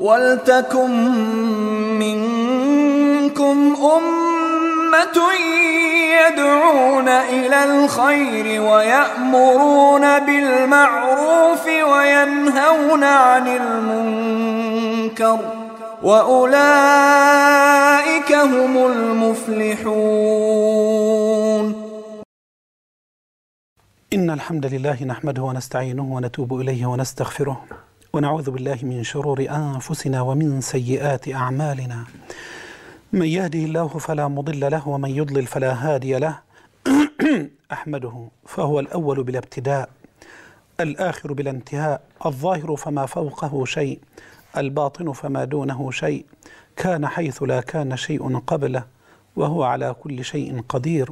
ولتكن منكم أمة يدعون إلى الخير ويأمرون بالمعروف وينهون عن المنكر وأولئك هم المفلحون إن الحمد لله نحمده ونستعينه ونتوب إليه ونستغفره ونعوذ بالله من شرور أنفسنا ومن سيئات أعمالنا من يهده الله فلا مضل له ومن يضلل فلا هادي له أحمده فهو الأول بلا ابتداء الآخر بلا انتهاء الظاهر فما فوقه شيء الباطن فما دونه شيء كان حيث لا كان شيء قبله وهو على كل شيء قدير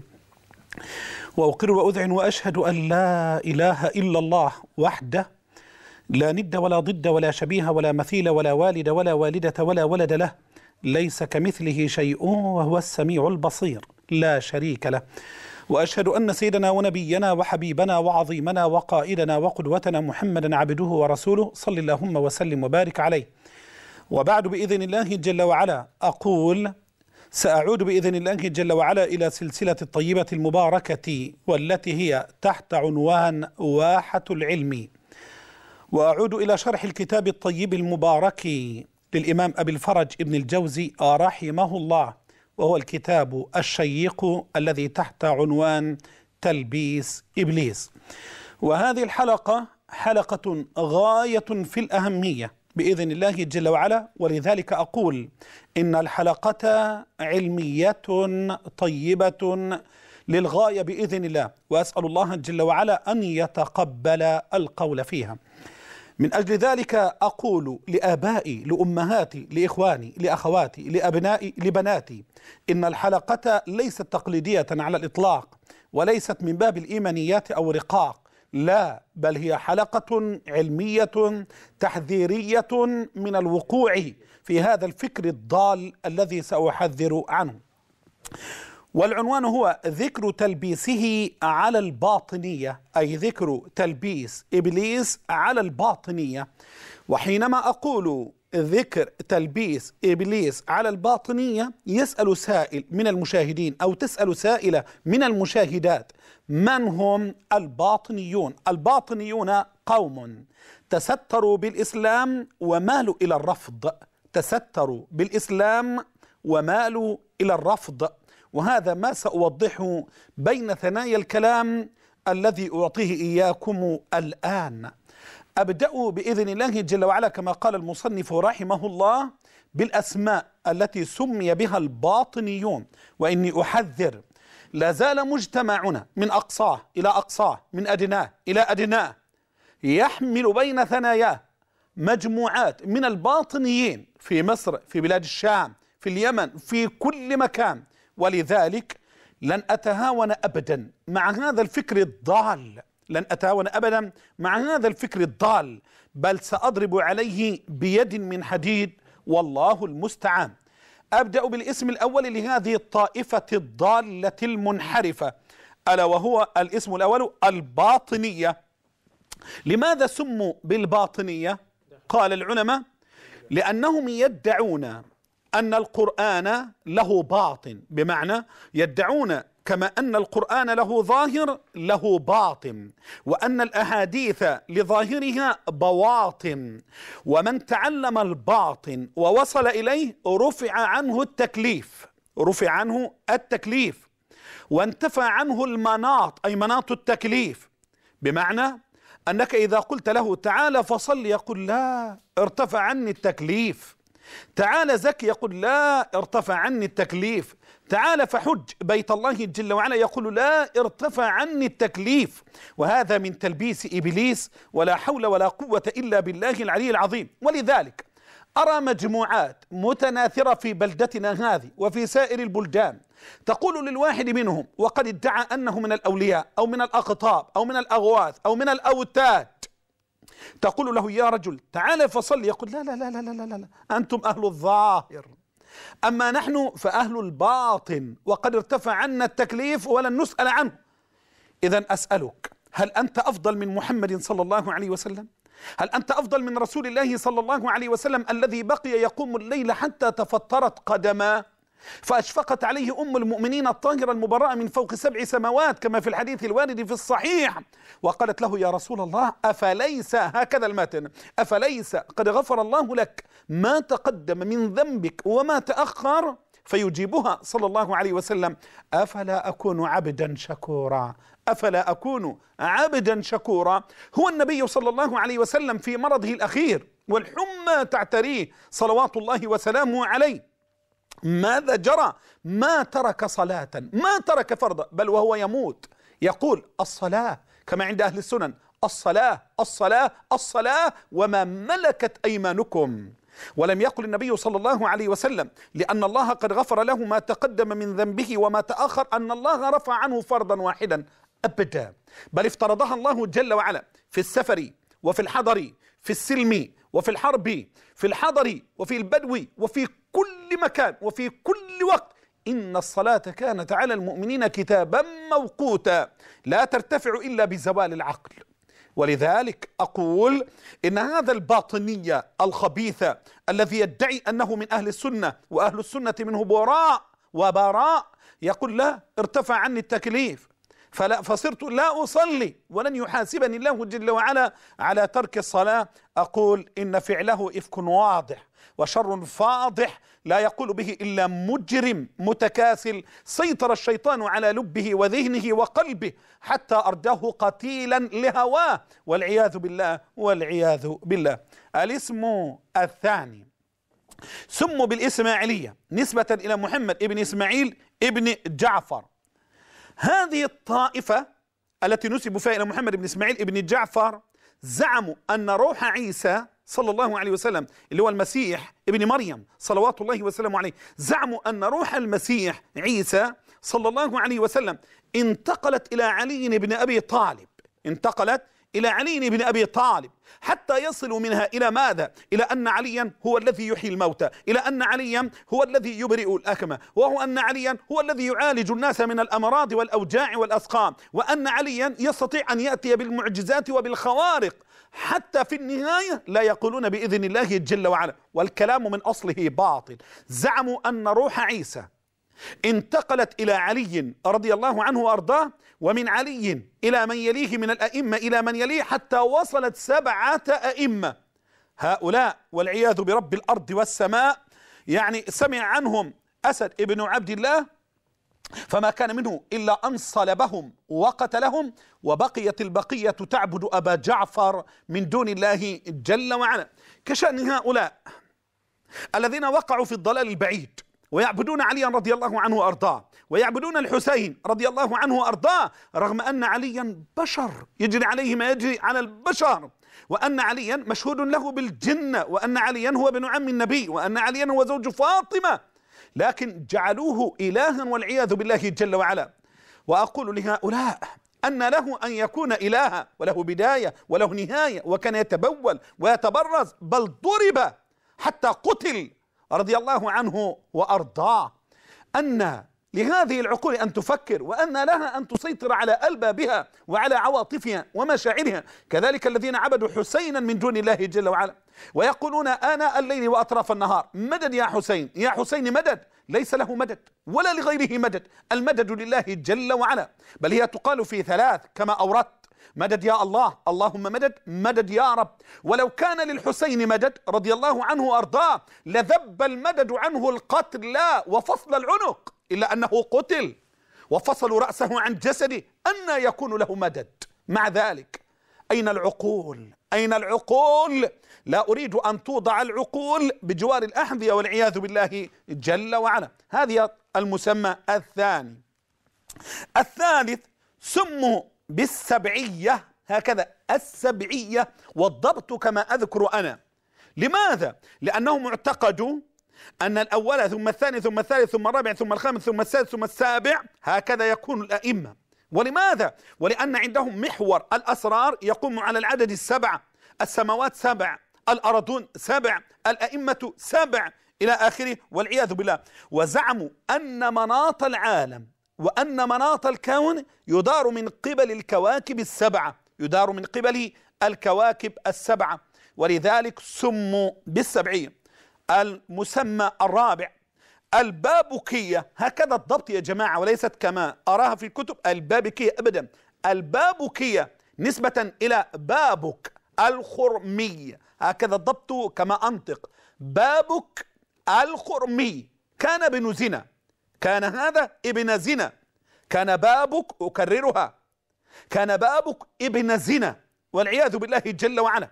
واقر واذعن واشهد ان لا اله الا الله وحده لا ند ولا ضد ولا شبيه ولا مثيل ولا والد ولا والدة ولا ولد له ليس كمثله شيء وهو السميع البصير لا شريك له واشهد ان سيدنا ونبينا وحبيبنا وعظيمنا وقائدنا وقدوتنا محمدا عبده ورسوله صلى اللهم وسلم وبارك عليه وبعد باذن الله جل وعلا اقول ساعود باذن الله جل وعلا الى سلسله الطيبه المباركه والتي هي تحت عنوان واحه العلم وأعود إلى شرح الكتاب الطيب المبارك للإمام أبي الفرج ابن الجوزي رحمه الله وهو الكتاب الشيق الذي تحت عنوان تلبيس إبليس وهذه الحلقة حلقة غاية في الأهمية بإذن الله جل وعلا ولذلك أقول إن الحلقة علمية طيبة للغايه باذن الله واسال الله جل وعلا ان يتقبل القول فيها من أجل ذلك أقول لآبائي لأمهاتي لإخواني لأخواتي لأبنائي لبناتي إن الحلقة ليست تقليدية على الإطلاق وليست من باب الإيمانيات أو رقاق لا بل هي حلقة علمية تحذيرية من الوقوع في هذا الفكر الضال الذي سأحذر عنه والعنوان هو ذكر تلبيسه على الباطنيه اي ذكر تلبيس ابليس على الباطنيه وحينما اقول ذكر تلبيس ابليس على الباطنيه يسال سائل من المشاهدين او تسال سائله من المشاهدات من هم الباطنيون الباطنيون قوم تستروا بالاسلام ومالوا الى الرفض تستروا بالاسلام ومالوا الى الرفض وهذا ما سأوضحه بين ثنايا الكلام الذي أعطيه إياكم الآن أبدأ بإذن الله جل وعلا كما قال المصنف رحمه الله بالأسماء التي سمي بها الباطنيون وإني أحذر لا زال مجتمعنا من أقصاه إلى أقصاه من أدناه إلى أدناه يحمل بين ثناياه مجموعات من الباطنيين في مصر في بلاد الشام في اليمن في كل مكان ولذلك لن أتهاون أبدا مع هذا الفكر الضال لن أتهاون أبدا مع هذا الفكر الضال بل سأضرب عليه بيد من حديد والله المستعان أبدأ بالاسم الأول لهذه الطائفة الضالة المنحرفة ألا وهو الاسم الأول الباطنية لماذا سموا بالباطنية؟ قال العلماء لأنهم يدعون أن القرآن له باطن بمعنى يدعون كما أن القرآن له ظاهر له باطن وأن الأحاديث لظاهرها بواطن ومن تعلم الباطن ووصل إليه رفع عنه التكليف رفع عنه التكليف وانتفى عنه المناط أي مناط التكليف بمعنى أنك إذا قلت له تعالى فصل يقول لا ارتفع عني التكليف تعال زكي يقول لا ارتفع عني التكليف تعال فحج بيت الله جل وعلا يقول لا ارتفع عني التكليف وهذا من تلبيس إبليس ولا حول ولا قوة إلا بالله العلي العظيم ولذلك أرى مجموعات متناثرة في بلدتنا هذه وفي سائر البلدان تقول للواحد منهم وقد ادعى أنه من الأولياء أو من الأقطاب أو من الأغواث أو من الأوتاد تقول له يا رجل تعال فصل يقول لا لا لا لا لا لا, لا أنتم أهل الظاهر أما نحن فأهل الباطن وقد ارتفع عنا التكليف ولن نسأل عنه إذا أسألك هل أنت أفضل من محمد صلى الله عليه وسلم؟ هل أنت أفضل من رسول الله صلى الله عليه وسلم الذي بقي يقوم الليل حتى تفطرت قدماه فأشفقت عليه أم المؤمنين الطاهرة المبرأة من فوق سبع سماوات كما في الحديث الوارد في الصحيح وقالت له يا رسول الله أفليس هكذا المتن أفليس قد غفر الله لك ما تقدم من ذنبك وما تأخر فيجيبها صلى الله عليه وسلم أفلا أكون عبدا شكورا أفلا أكون عبدا شكورا هو النبي صلى الله عليه وسلم في مرضه الأخير والحمى تعتريه صلوات الله وسلامه عليه ماذا جرى ما ترك صلاة ما ترك فرضا بل وهو يموت يقول الصلاة كما عند أهل السنن الصلاة الصلاة الصلاة وما ملكت أيمانكم ولم يقل النبي صلى الله عليه وسلم لأن الله قد غفر له ما تقدم من ذنبه وما تأخر أن الله رفع عنه فرضا واحدا أبدا بل افترضها الله جل وعلا في السفر وفي الحضر في السلم وفي الحرب في الحضر وفي البدو وفي كل مكان وفي كل وقت إن الصلاة كانت على المؤمنين كتابا موقوتا لا ترتفع إلا بزوال العقل ولذلك أقول إن هذا الباطنية الخبيثة الذي يدعي أنه من أهل السنة وأهل السنة منه براء وبراء يقول لا ارتفع عني التكليف فلا فصرت لا أصلي ولن يحاسبني الله جل وعلا على ترك الصلاة أقول إن فعله إفك واضح وشر فاضح لا يقول به إلا مجرم متكاسل سيطر الشيطان على لبه وذهنه وقلبه حتى أرداه قتيلا لهواه والعياذ بالله والعياذ بالله الاسم الثاني سموا بالإسماعيلية نسبة إلى محمد ابن إسماعيل ابن جعفر هذه الطائفة التي نسبوا فيها إلى محمد بن إسماعيل بن جعفر زعموا أن روح عيسى صلى الله عليه وسلم اللي هو المسيح ابن مريم صلوات الله وسلم عليه زعموا أن روح المسيح عيسى صلى الله عليه وسلم انتقلت إلى علي بن أبي طالب انتقلت إلى علي بن أبي طالب حتى يصلوا منها إلى ماذا؟ إلى أن عليا هو الذي يحيي الموتى إلى أن عليا هو الذي يبرئ الأكمة وهو أن عليا هو الذي يعالج الناس من الأمراض والأوجاع والأسقام وأن عليا يستطيع أن يأتي بالمعجزات وبالخوارق حتى في النهاية لا يقولون بإذن الله جل وعلا والكلام من أصله باطل زعموا أن روح عيسى انتقلت إلى علي رضي الله عنه وأرضاه ومن علي إلى من يليه من الأئمة إلى من يليه حتى وصلت سبعة أئمة هؤلاء والعياذ برب الأرض والسماء يعني سمع عنهم أسد ابن عبد الله فما كان منه إلا أن صلبهم وقتلهم وبقيت البقية تعبد أبا جعفر من دون الله جل وعلا كشأن هؤلاء الذين وقعوا في الضلال البعيد ويعبدون عليا رضي الله عنه وارضاه ويعبدون الحسين رضي الله عنه وارضاه رغم ان عليا بشر يجري عليه ما يجري على البشر وأن عليا مشهود له بالجنة وأن عليا هو ابن عم النبي وأن عليا هو زوج فاطمة لكن جعلوه إلها والعياذ بالله جل وعلا وأقول لهؤلاء أن له أن يكون إلها وله بداية وله نهاية وكان يتبول ويتبرز بل ضرب حتى قتل رضي الله عنه وأرضاه أن لهذه العقول أن تفكر وأن لها أن تسيطر على ألبابها وعلى عواطفها ومشاعرها كذلك الذين عبدوا حسينا من دون الله جل وعلا ويقولون آناء الليل وأطراف النهار مدد يا حسين يا حسين مدد ليس له مدد ولا لغيره مدد المدد لله جل وعلا بل هي تقال في ثلاث كما أوردت مدد يا الله اللهم مدد مدد يا رب ولو كان للحسين مدد رضي الله عنه وأرضاه لذب المدد عنه القتل وفصل العنق إلا أنه قتل وفصلوا رأسه عن جسده أن يكون له مدد مع ذلك أين العقول أين العقول لا أريد أن توضع العقول بجوار الأحذية والعياذ بالله جل وعلا هذه المسمى الثاني الثالث سموا بالسبعية هكذا السبعية والضبط كما أذكر أنا لماذا؟ لأنهم اعتقدوا أن الأول ثم الثاني ثم الثالث ثم الرابع ثم الخامس ثم السادس ثم السابع هكذا يكون الأئمة ولماذا؟ ولأن عندهم محور الأسرار يقوم على العدد السبع السماوات سبع الأرضون سبع الأئمة سبع إلى آخره والعياذ بالله وزعموا أن مناط العالم وأن مناط الكون يدار من قبل الكواكب السبعة يدار من قبل الكواكب السبعة ولذلك سموا بالسبعية المسمى الرابع البابكية هكذا الضبط يا جماعة وليست كما أراها في الكتب البابكية أبدا البابكية نسبة إلى بابك الخرمي هكذا الضبط كما أنطق بابك الخرمي كان بن زنا كان هذا ابن زنا كان بابك أكررها كان بابك ابن زنا والعياذ بالله جل وعلا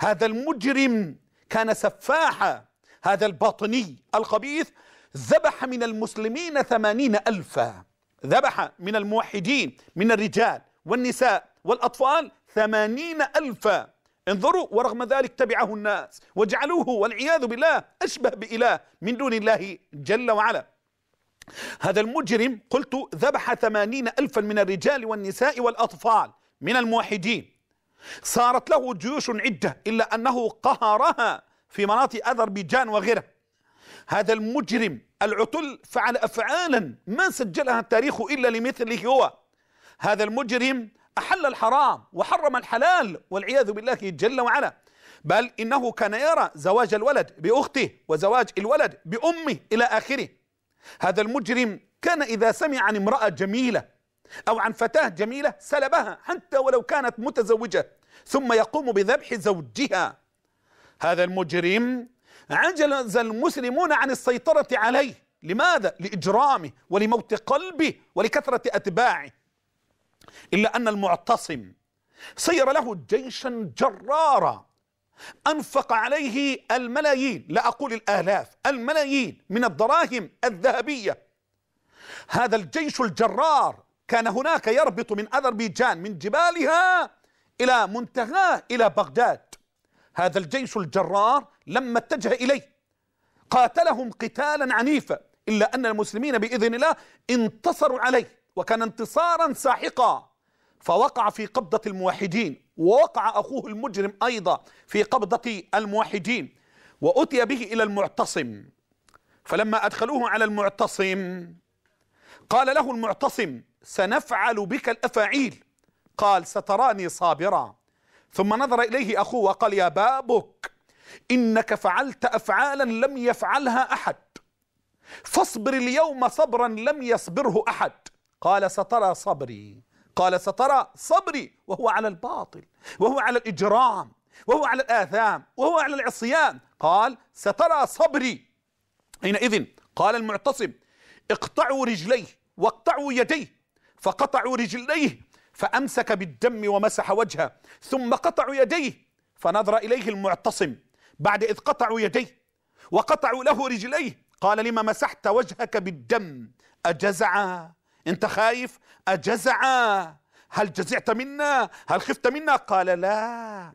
هذا المجرم كان سفاحا هذا الباطني الخبيث ذبح من المسلمين ثمانين ألفا ذبح من الموحدين من الرجال والنساء والأطفال ثمانين ألفا انظروا ورغم ذلك تبعه الناس وجعلوه والعياذ بالله أشبه بإله من دون الله جل وعلا هذا المجرم قلت ذبح ثمانين ألفا من الرجال والنساء والأطفال من الموحدين صارت له جيوش عدة إلا أنه قهرها في مناطق أذربيجان وغيرها هذا المجرم العتل فعل أفعالا ما سجلها التاريخ إلا لمثله هو هذا المجرم أحل الحرام وحرم الحلال والعياذ بالله جل وعلا بل إنه كان يرى زواج الولد بأخته وزواج الولد بأمه إلى آخره هذا المجرم كان إذا سمع عن امرأة جميلة أو عن فتاة جميلة سلبها حتى ولو كانت متزوجة ثم يقوم بذبح زوجها هذا المجرم عجز المسلمون عن السيطرة عليه لماذا؟ لإجرامه ولموت قلبه ولكثرة أتباعه إلا أن المعتصم صير له جيشا جرارا أنفق عليه الملايين لا أقول الآلاف الملايين من الدراهم الذهبية هذا الجيش الجرار كان هناك يربط من أذربيجان من جبالها إلى منتهاه إلى بغداد هذا الجيش الجرار لما اتجه إليه قاتلهم قتالا عنيفا إلا أن المسلمين بإذن الله انتصروا عليه وكان انتصارا ساحقا فوقع في قبضة الموحدين ووقع أخوه المجرم أيضا في قبضة الموحدين وأتي به إلى المعتصم فلما أدخلوه على المعتصم قال له المعتصم سنفعل بك الأفاعيل قال ستراني صابرا ثم نظر إليه أخوه وقال يا بابك إنك فعلت أفعالا لم يفعلها أحد فاصبر اليوم صبرا لم يصبره أحد قال سترى صبري قال سترى صبري وهو على الباطل وهو على الإجرام وهو على الآثام وهو على العصيان قال سترى صبري حينئذ قال المعتصم اقطعوا رجليه واقطعوا يديه فقطعوا رجليه فأمسك بالدم ومسح وجهه ثم قطعوا يديه فنظر إليه المعتصم بعد إذ قطعوا يديه وقطعوا له رجليه قال لما مسحت وجهك بالدم أجزعا انت خايف اجزع هل جزعت منا هل خفت منا قال لا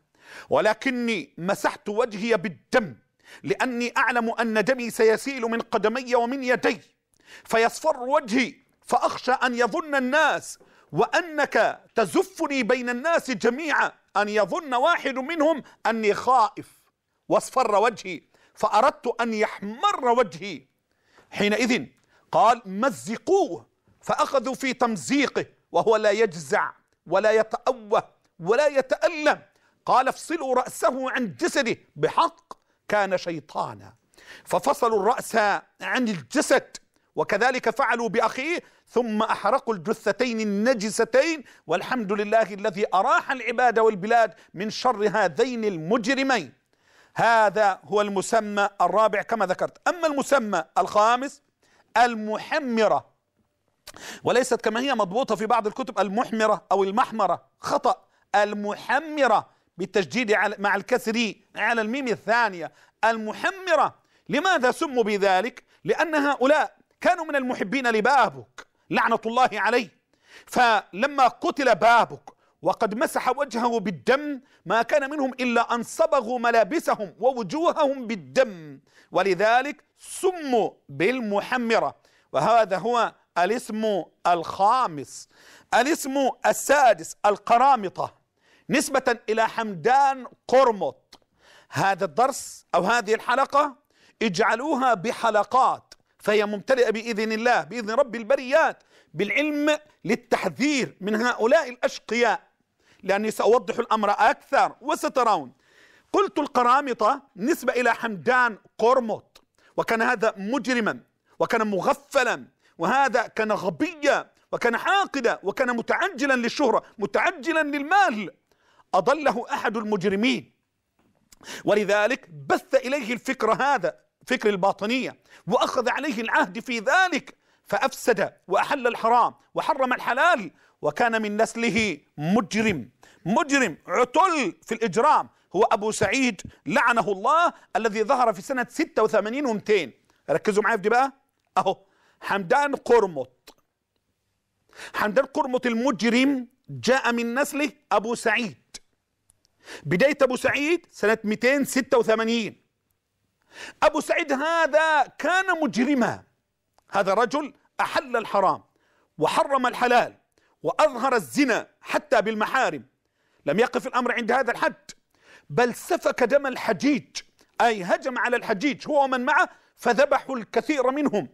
ولكني مسحت وجهي بالدم لاني اعلم ان دمي سيسيل من قدمي ومن يدي فيصفر وجهي فاخشى ان يظن الناس وانك تزفني بين الناس جميعا ان يظن واحد منهم اني خائف واصفر وجهي فاردت ان يحمر وجهي حينئذ قال مزقوه فأخذوا في تمزيقه وهو لا يجزع ولا يتأوه ولا يتألم قال افصلوا رأسه عن جسده بحق كان شيطانا ففصلوا الرأس عن الجسد وكذلك فعلوا بأخيه ثم أحرقوا الجثتين النجستين والحمد لله الذي أراح العباد والبلاد من شر هذين المجرمين هذا هو المسمى الرابع كما ذكرت أما المسمى الخامس المحمرة وليست كما هي مضبوطة في بعض الكتب المحمرة أو المحمرة خطأ المحمرة بالتشديد مع الكسر على الميم الثانية المحمرة لماذا سموا بذلك لأن هؤلاء كانوا من المحبين لبابك لعنة الله عليه فلما قتل بابك وقد مسح وجهه بالدم ما كان منهم إلا أن صبغوا ملابسهم ووجوههم بالدم ولذلك سموا بالمحمرة وهذا هو الاسم الخامس الاسم السادس القرامطة نسبة إلى حمدان قرمط هذا الدرس أو هذه الحلقة اجعلوها بحلقات فهي ممتلئة بإذن الله بإذن رب البريات بالعلم للتحذير من هؤلاء الأشقياء لأني سأوضح الأمر أكثر وسترون قلت القرامطة نسبة إلى حمدان قرمط وكان هذا مجرما وكان مغفلا وهذا كان غبيا وكان حاقدا وكان متعجلا للشهرة متعجلا للمال أضله أحد المجرمين ولذلك بث إليه الفكر هذا فكر الباطنية وأخذ عليه العهد في ذلك فأفسد وأحل الحرام وحرم الحلال وكان من نسله مجرم مجرم عتل في الإجرام هو أبو سعيد لعنه الله الذي ظهر في سنة 86 و200 ركزوا معي في دي بقى أهو حمدان قرمط حمدان قرمط المجرم جاء من نسله أبو سعيد بداية أبو سعيد سنة 286 أبو سعيد هذا كان مجرما هذا رجل أحل الحرام وحرم الحلال وأظهر الزنا حتى بالمحارم لم يقف الأمر عند هذا الحد بل سفك دم الحجيج أي هجم على الحجيج هو ومن معه فذبحوا الكثير منهم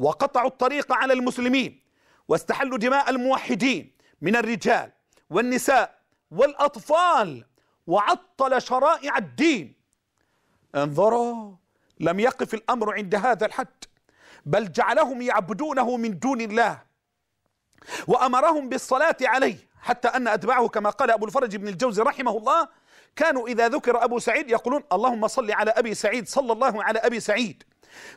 وقطعوا الطريق على المسلمين واستحلوا دماء الموحدين من الرجال والنساء والأطفال وعطل شرائع الدين انظروا لم يقف الأمر عند هذا الحد بل جعلهم يعبدونه من دون الله وأمرهم بالصلاة عليه حتى أن أتباعه كما قال أبو الفرج بن الجوزي رحمه الله كانوا إذا ذكر أبو سعيد يقولون اللهم صل على أبي سعيد صلى الله على أبي سعيد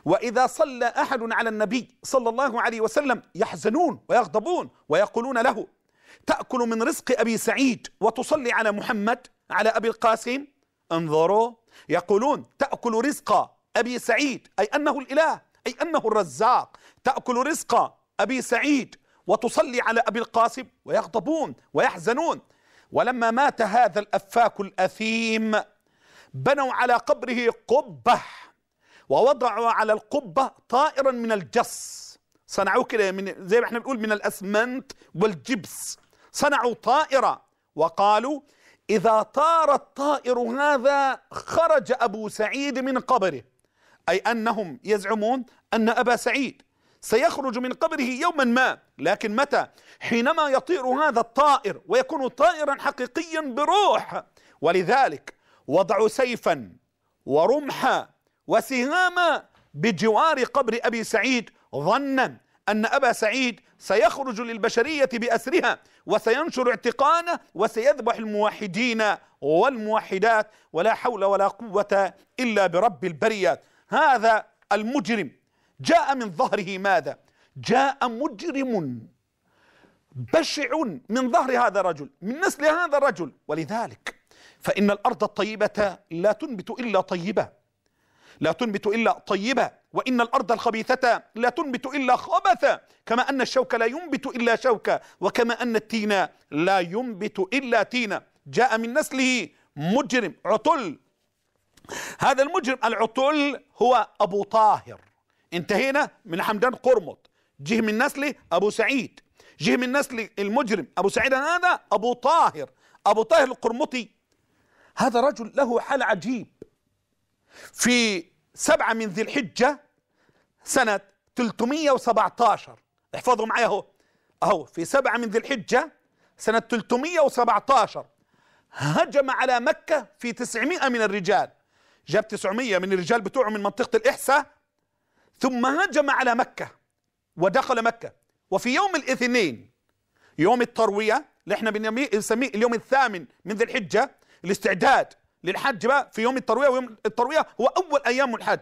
وإذا صلى أحد على النبي صلى الله عليه وسلم يحزنون ويغضبون ويقولون له تأكل من رزق أبي سعيد وتصلي على محمد على أبي القاسم انظروا يقولون تأكل رزق أبي سعيد أي أنه الإله أي أنه الرزاق تأكل رزق أبي سعيد وتصلي على أبي القاسم ويغضبون ويحزنون ولما مات هذا الأفاك الأثيم بنوا على قبره قبه ووضعوا على القبة طائرا من الجص صنعوه كده من زي ما احنا بنقول من الاسمنت والجبس صنعوا طائره وقالوا اذا طار الطائر هذا خرج ابو سعيد من قبره اي انهم يزعمون ان ابا سعيد سيخرج من قبره يوما ما لكن متى حينما يطير هذا الطائر ويكون طائرا حقيقيا بروح ولذلك وضعوا سيفا ورمحا وسهاما بجوار قبر أبي سعيد ظنا أن أبا سعيد سيخرج للبشرية بأسرها وسينشر اعتقانه وسيذبح الموحدين والموحدات ولا حول ولا قوة إلا برب البرية هذا المجرم جاء من ظهره ماذا جاء مجرم بشع من ظهر هذا الرجل من نسل هذا الرجل ولذلك فإن الأرض الطيبة لا تنبت إلا طيبة لا تنبت إلا طيبة وإن الأرض الخبيثة لا تنبت إلا خبثة كما أن الشوك لا ينبت إلا شوكة وكما أن التين لا ينبت إلا تينة جاء من نسله مجرم عطل هذا المجرم العطل هو أبو طاهر انتهينا من حمدان قرمط جه من نسله أبو سعيد جه من نسل المجرم أبو سعيد هذا أبو طاهر أبو طاهر القرمطي هذا رجل له حال عجيب في سبعة من ذي الحجة سنة 317 احفظوا معي اهو اهو في سبعة من ذي الحجة سنة 317 هجم على مكة في 900 من الرجال جاب 900 من الرجال بتوعه من منطقة الإحساء ثم هجم على مكة ودخل مكة وفي يوم الاثنين يوم التروية اللي احنا بنسميه اليوم الثامن من ذي الحجة الاستعداد للحج بقى في يوم الترويه ويوم الترويه هو اول ايام الحج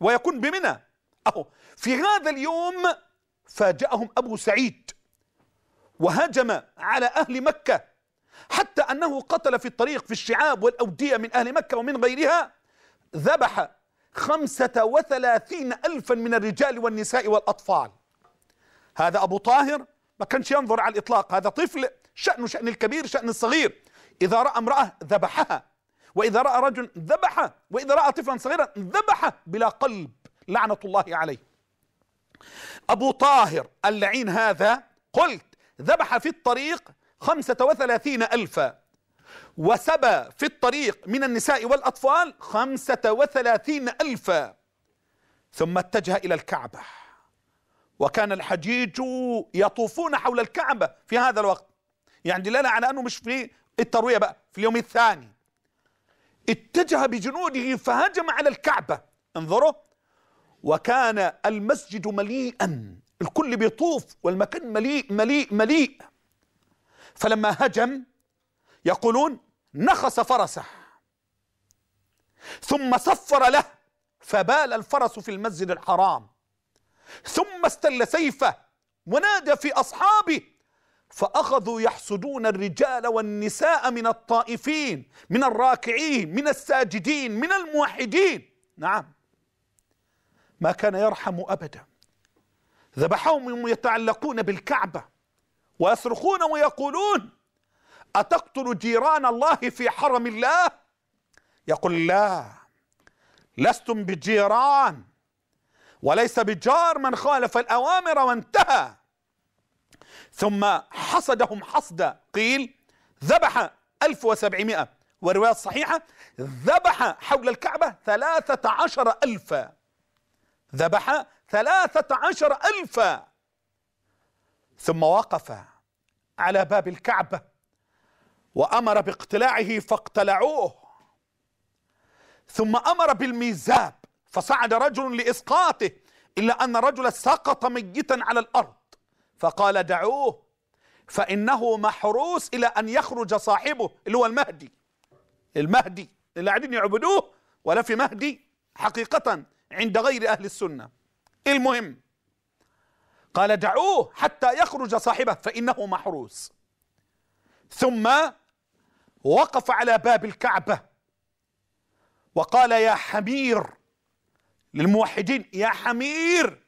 ويكون بمنى اهو في هذا اليوم فاجأهم ابو سعيد وهجم على اهل مكه حتى انه قتل في الطريق في الشعاب والاوديه من اهل مكه ومن غيرها ذبح خمسة وثلاثين ألفا من الرجال والنساء والأطفال هذا أبو طاهر ما كانش ينظر على الإطلاق هذا طفل شأنه شأن الكبير شأن الصغير إذا رأى امرأة ذبحها وإذا رأى رجل ذبحه وإذا رأى طفلا صغيرا ذبحه بلا قلب لعنة الله عليه أبو طاهر اللعين هذا قلت ذبح في الطريق خمسة وثلاثين ألفا وسبى في الطريق من النساء والأطفال خمسة وثلاثين ألفا ثم اتجه إلى الكعبة وكان الحجيج يطوفون حول الكعبة في هذا الوقت يعني دلالة على أنه مش في التروية بقى في اليوم الثاني اتجه بجنوده فهجم على الكعبة انظروا وكان المسجد مليئا الكل بيطوف والمكان مليء مليء مليء فلما هجم يقولون نخس فرسه ثم صفر له فبال الفرس في المسجد الحرام ثم استل سيفه ونادى في أصحابه فأخذوا يحصدون الرجال والنساء من الطائفين من الراكعين من الساجدين من الموحدين نعم ما كان يرحم أبدا ذبحهم يتعلقون بالكعبة ويصرخون ويقولون أتقتل جيران الله في حرم الله يقول لا لستم بجيران وليس بجار من خالف الأوامر وانتهى ثم حصدهم حصدا قيل ذبح 1700 والرواية الصحيحة ذبح حول الكعبة عشر ألفا ذبح عشر ألفا ثم وقف على باب الكعبة وأمر باقتلاعه فاقتلعوه ثم أمر بالميزاب فصعد رجل لإسقاطه إلا أن رجلا سقط ميتا على الأرض فقال دعوه فإنه محروس إلى أن يخرج صاحبه اللي هو المهدي المهدي اللي قاعدين يعبدوه ولا في مهدي حقيقة عند غير أهل السنة المهم قال دعوه حتى يخرج صاحبه فإنه محروس ثم وقف على باب الكعبة وقال يا حمير للموحدين يا حمير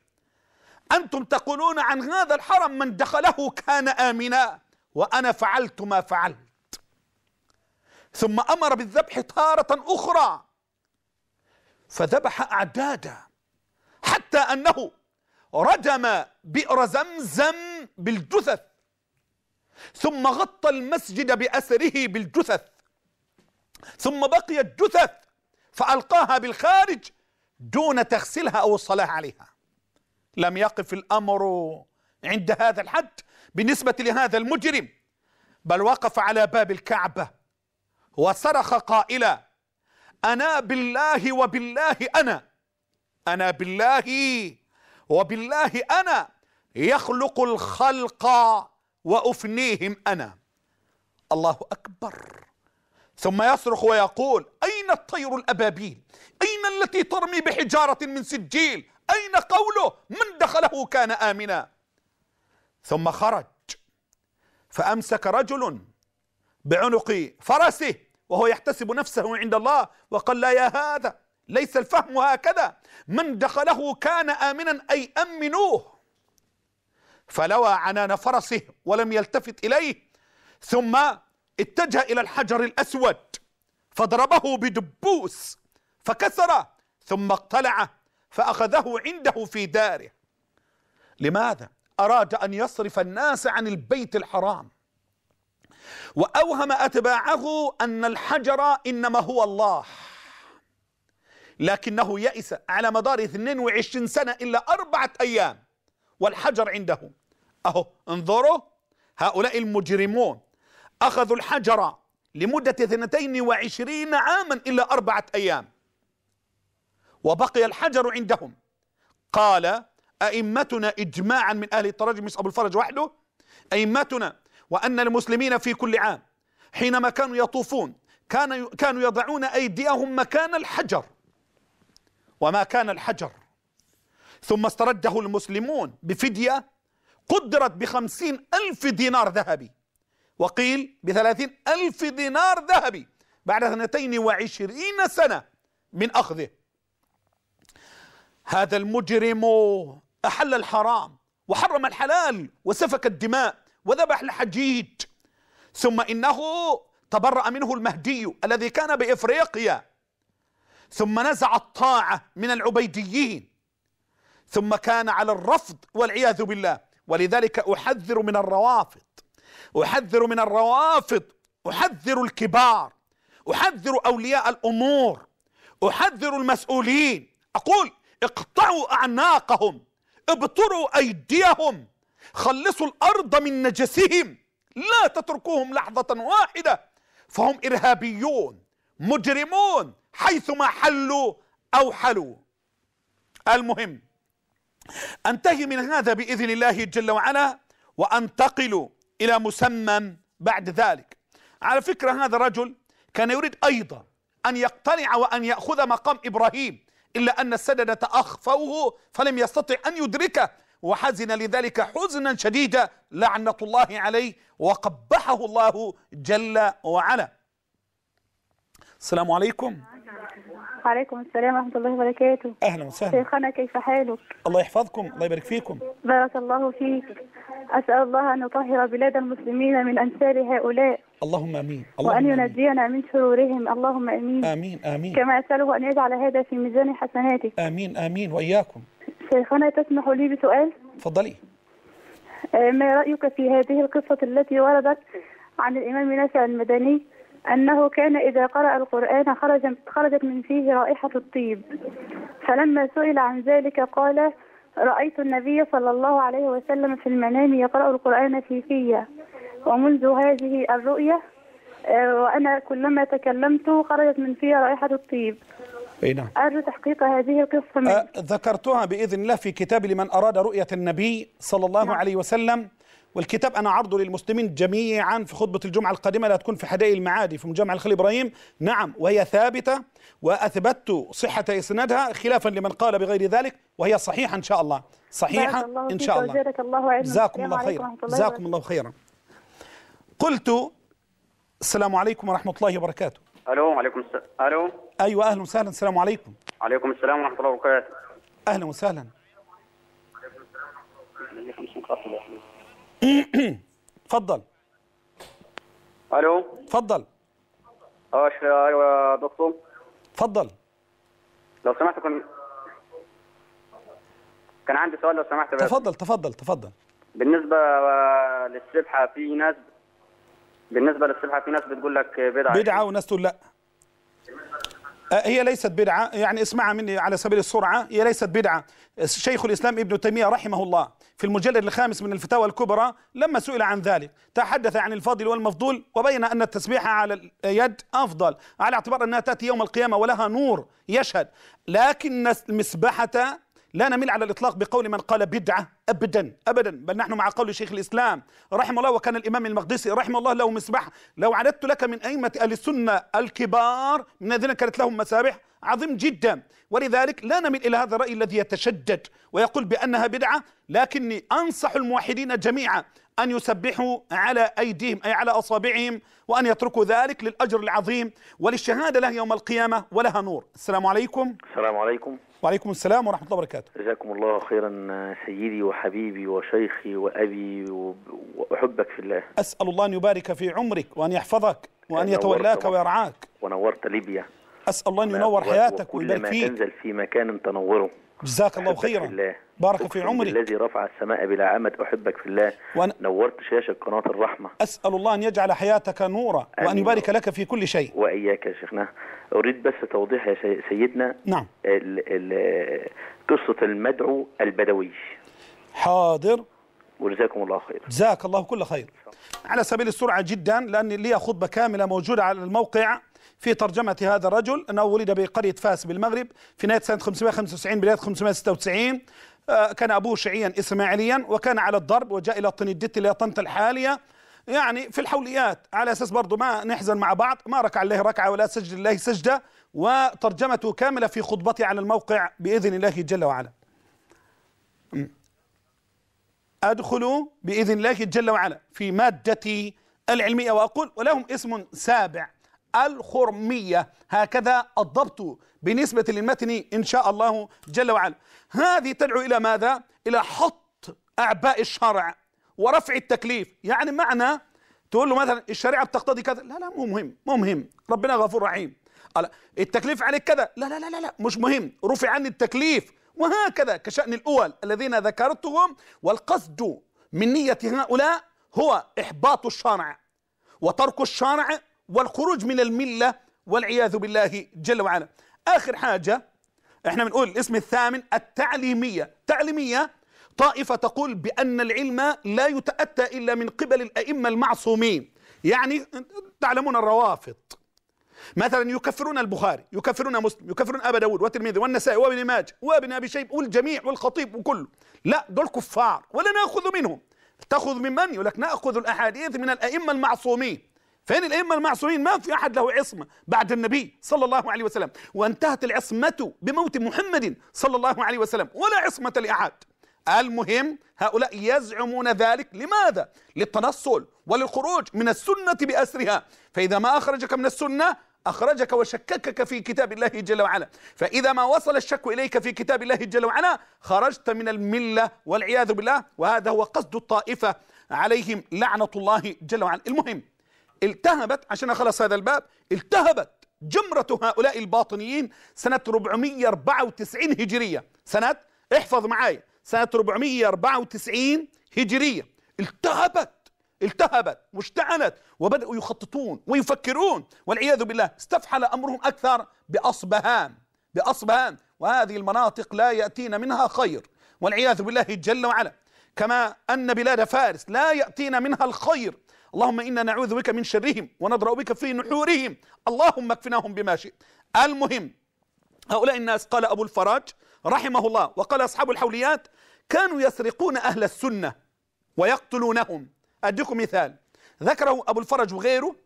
أنتم تقولون عن هذا الحرم من دخله كان آمنا وأنا فعلت ما فعلت ثم أمر بالذبح تارة أخرى فذبح أعدادا حتى أنه ردم بئر زمزم بالجثث ثم غطى المسجد بأثره بالجثث ثم بقي الجثث فألقاها بالخارج دون تغسلها أو الصلاة عليها لم يقف الأمر عند هذا الحد بالنسبة لهذا المجرم بل وقف على باب الكعبة وصرخ قائلا أنا بالله وبالله أنا أنا بالله وبالله أنا يخلق الخلق وأفنيهم أنا الله أكبر ثم يصرخ ويقول أين الطير الأبابيل أين التي ترمي بحجارة من سجيل أين قوله من دخله كان آمنا ثم خرج فأمسك رجل بعنق فرسه وهو يحتسب نفسه عند الله وقال لا يا هذا ليس الفهم هكذا من دخله كان آمنا أي أمنوه فلوى عنان فرسه ولم يلتفت إليه ثم اتجه إلى الحجر الأسود فضربه بدبوس فكسره ثم اقتلعه فأخذه عنده في داره لماذا؟ أراد أن يصرف الناس عن البيت الحرام وأوهم أتباعه أن الحجر إنما هو الله لكنه يئس على مدار 22 سنة إلا أربعة أيام والحجر عنده أهو انظروا هؤلاء المجرمون أخذوا الحجر لمدة 22 عاما إلا أربعة أيام وبقي الحجر عندهم قال أئمتنا إجماعا من أهل التراجم أبو الفرج وحده أئمتنا وأن المسلمين في كل عام حينما كانوا يطوفون كان كانوا يضعون أيديهم مكان الحجر وما كان الحجر ثم استرده المسلمون بفدية قدرت بخمسين ألف دينار ذهبي وقيل بثلاثين ألف دينار ذهبي بعد اثنتين وعشرين سنة من أخذه هذا المجرم أحل الحرام وحرم الحلال وسفك الدماء وذبح الحجيج ثم إنه تبرأ منه المهدي الذي كان بإفريقيا ثم نزع الطاعة من العبيديين ثم كان على الرفض والعياذ بالله ولذلك أحذر من الروافض أحذر من الروافض أحذر الكبار أحذر أولياء الأمور أحذر المسؤولين أقول اقطعوا أعناقهم ابطروا أيديهم خلصوا الأرض من نجسهم لا تتركوهم لحظة واحدة فهم إرهابيون مجرمون حيثما حلوا أو حلوا المهم أنتهي من هذا بإذن الله جل وعلا وأنتقل إلى مسمى بعد ذلك على فكرة هذا الرجل كان يريد أيضا أن يقتنع وأن يأخذ مقام إبراهيم إلا أن السدد أخفوه فلم يستطع أن يدركه وحزن لذلك حزنا شديدا لعنة الله عليه وقبحه الله جل وعلا السلام عليكم وعليكم السلام ورحمة الله وبركاته أهلا وسهلا شيخنا كيف حالك؟ الله يحفظكم الله يبارك فيكم بارك الله فيك أسأل الله أن يطهر بلاد المسلمين من أمثال هؤلاء اللهم امين اللهم وان ينجينا من شرورهم اللهم امين امين امين كما اساله ان يجعل هذا في ميزان حسناتك امين امين واياكم شيخنا تسمح لي بسؤال تفضلي آه، ما رايك في هذه القصه التي وردت عن الامام نافع المدني أنه كان إذا قرأ القرآن خرج خرجت من فيه رائحة الطيب فلما سئل عن ذلك قال رأيت النبي صلى الله عليه وسلم في المنام يقرأ القرآن في فيا ومنذ هذه الرؤية آه، وأنا كلما تكلمت خرجت من فيا رائحة الطيب اي نعم. أرجو تحقيق هذه القصة أه ذكرتها بإذن الله في كتاب لمن أراد رؤية النبي صلى الله نعم. عليه وسلم والكتاب أنا عرضه للمسلمين جميعا في خطبة الجمعة القادمة لا تكون في حدائق المعادي في مجمع الخليل إبراهيم نعم وهي ثابتة وأثبتت صحة إسنادها خلافا لمن قال بغير ذلك وهي صحيحة إن شاء الله صحيحة الله إن شاء الله الله جزاكم الله خيرا جزاكم الله خيرا قلت السلام عليكم ورحمة الله وبركاته ألو عليكم السلام ألو أيوة أهلا وسهلا السلام عليكم عليكم السلام ورحمة الله وبركاته أهلا وسهلا اتفضل الو اتفضل ايوه يا دكتور اتفضل لو سمحت كان كان عندي سؤال لو سمحت بس تفضل تفضل تفضل بالنسبه للسبحه في ناس بالنسبه للسبحه في ناس بتقول لك بدعه بدعه وناس تقول لا آه، هي ليست بدعة يعني اسمعها مني على سبيل السرعة هي ليست بدعة شيخ الإسلام ابن تيمية رحمه الله في المجلد الخامس من الفتاوى الكبرى لما سئل عن ذلك تحدث عن الفاضل والمفضول وبين أن التسبيح على اليد أفضل على اعتبار أنها تأتي يوم القيامة ولها نور يشهد لكن المسبحة لا نميل على الإطلاق بقول من قال بدعة ابدا ابدا بل نحن مع قول شيخ الاسلام رحمه الله وكان الامام المقدسي رحمه الله له مسبح لو عددت لك من ائمه اهل السنه الكبار من الذين كانت لهم مسابح عظيم جدا ولذلك لا نميل الى هذا الراي الذي يتشدد ويقول بانها بدعه لكني انصح الموحدين جميعا أن يسبحوا على أيديهم أي على أصابعهم وأن يتركوا ذلك للأجر العظيم وللشهادة له يوم القيامة ولها نور السلام عليكم السلام عليكم وعليكم السلام ورحمة الله وبركاته جزاكم الله خيرا سيدي وحبيبي وحبيبي وشيخي وأبي وأحبك في الله أسأل الله أن يبارك في عمرك وأن يحفظك وأن يتولاك ويرعاك ونورت ليبيا أسأل الله أن ينور حياتك ويبارك فيك كلما تنزل في مكان تنوره جزاك الله خيرا الله. بارك في عمرك الذي رفع السماء بلا عمد أحبك في الله وأن نورت شاشة قناة الرحمة أسأل الله أن يجعل حياتك نورا وأن يبارك لك في كل شيء وإياك يا شيخنا أريد بس توضيح يا سيدنا نعم ال ال قصة المدعو البدوي حاضر وجزاكم الله خير جزاك الله كل خير على سبيل السرعة جدا لأن لي خطبة كاملة موجودة على الموقع في ترجمة هذا الرجل أنه ولد بقرية فاس بالمغرب في نهاية سنة 595 بداية 596 آه، كان أبوه شيعيا إسماعيليا وكان على الضرب وجاء إلى طنيدت إلى طنطا الحالية يعني في الحوليات على أساس برضو ما نحزن مع بعض ما ركع الله ركعة ولا سجد الله سجدة وترجمته كاملة في خطبتي على الموقع بإذن الله جل وعلا أدخل بإذن الله جل وعلا في مادتي العلمية وأقول ولهم اسم سابع الخرمية هكذا الضبط بالنسبة للمتن إن شاء الله جل وعلا هذه تدعو إلى ماذا؟ إلى حط أعباء الشرع ورفع التكليف يعني معنى تقول له مثلا الشريعة بتقتضي كذا لا لا مو مهم مو مهم ربنا غفور رحيم التكليف عليك كذا لا لا لا لا مش مهم رفع عني التكليف وهكذا كشأن الأول الذين ذكرتهم والقصد من نية هؤلاء هو إحباط الشرع وترك الشرع والخروج من الملة والعياذ بالله جل وعلا آخر حاجة احنا بنقول الاسم الثامن التعليمية تعليمية طائفة تقول بأن العلم لا يتأتى إلا من قبل الأئمة المعصومين يعني تعلمون الروافض مثلا يكفرون البخاري يكفرون مسلم يكفرون أبا داود والترمذي والنسائي وابن ماجه وابن أبي شيب والجميع والخطيب وكله لا دول كفار ولا نأخذ منهم تأخذ من من يقول لك نأخذ الأحاديث من الأئمة المعصومين فين الأئمة المعصومين ما في أحد له عصمة بعد النبي صلى الله عليه وسلم وانتهت العصمة بموت محمد صلى الله عليه وسلم ولا عصمة لأحد المهم هؤلاء يزعمون ذلك لماذا؟ للتنصل وللخروج من السنة بأسرها فإذا ما أخرجك من السنة أخرجك وشككك في كتاب الله جل وعلا فإذا ما وصل الشك إليك في كتاب الله جل وعلا خرجت من الملة والعياذ بالله وهذا هو قصد الطائفة عليهم لعنة الله جل وعلا المهم التهبت عشان أخلص هذا الباب التهبت جمرة هؤلاء الباطنيين سنة 494 هجرية سنة احفظ معايا سنة 494 هجرية التهبت التهبت واشتعلت وبدأوا يخططون ويفكرون والعياذ بالله استفحل أمرهم أكثر بأصبهان بأصبهان وهذه المناطق لا يأتينا منها خير والعياذ بالله جل وعلا كما أن بلاد فارس لا يأتينا منها الخير اللهم إنا نعوذ بك من شرهم ونضرأ بك في نحورهم اللهم اكفناهم بما شئت المهم هؤلاء الناس قال أبو الفرج رحمه الله وقال أصحاب الحوليات كانوا يسرقون أهل السنة ويقتلونهم أديكم مثال ذكره أبو الفرج وغيره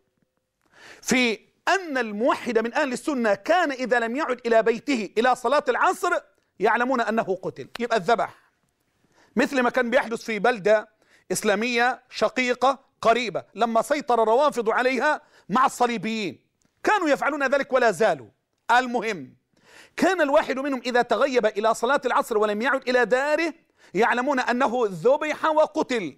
في أن الموحد من أهل السنة كان إذا لم يعد إلى بيته إلى صلاة العصر يعلمون أنه قتل يبقى الذبح مثل ما كان بيحدث في بلدة إسلامية شقيقة قريبة لما سيطر الروافض عليها مع الصليبيين كانوا يفعلون ذلك ولا زالوا المهم كان الواحد منهم إذا تغيب إلى صلاة العصر ولم يعد إلى داره يعلمون أنه ذبح وقتل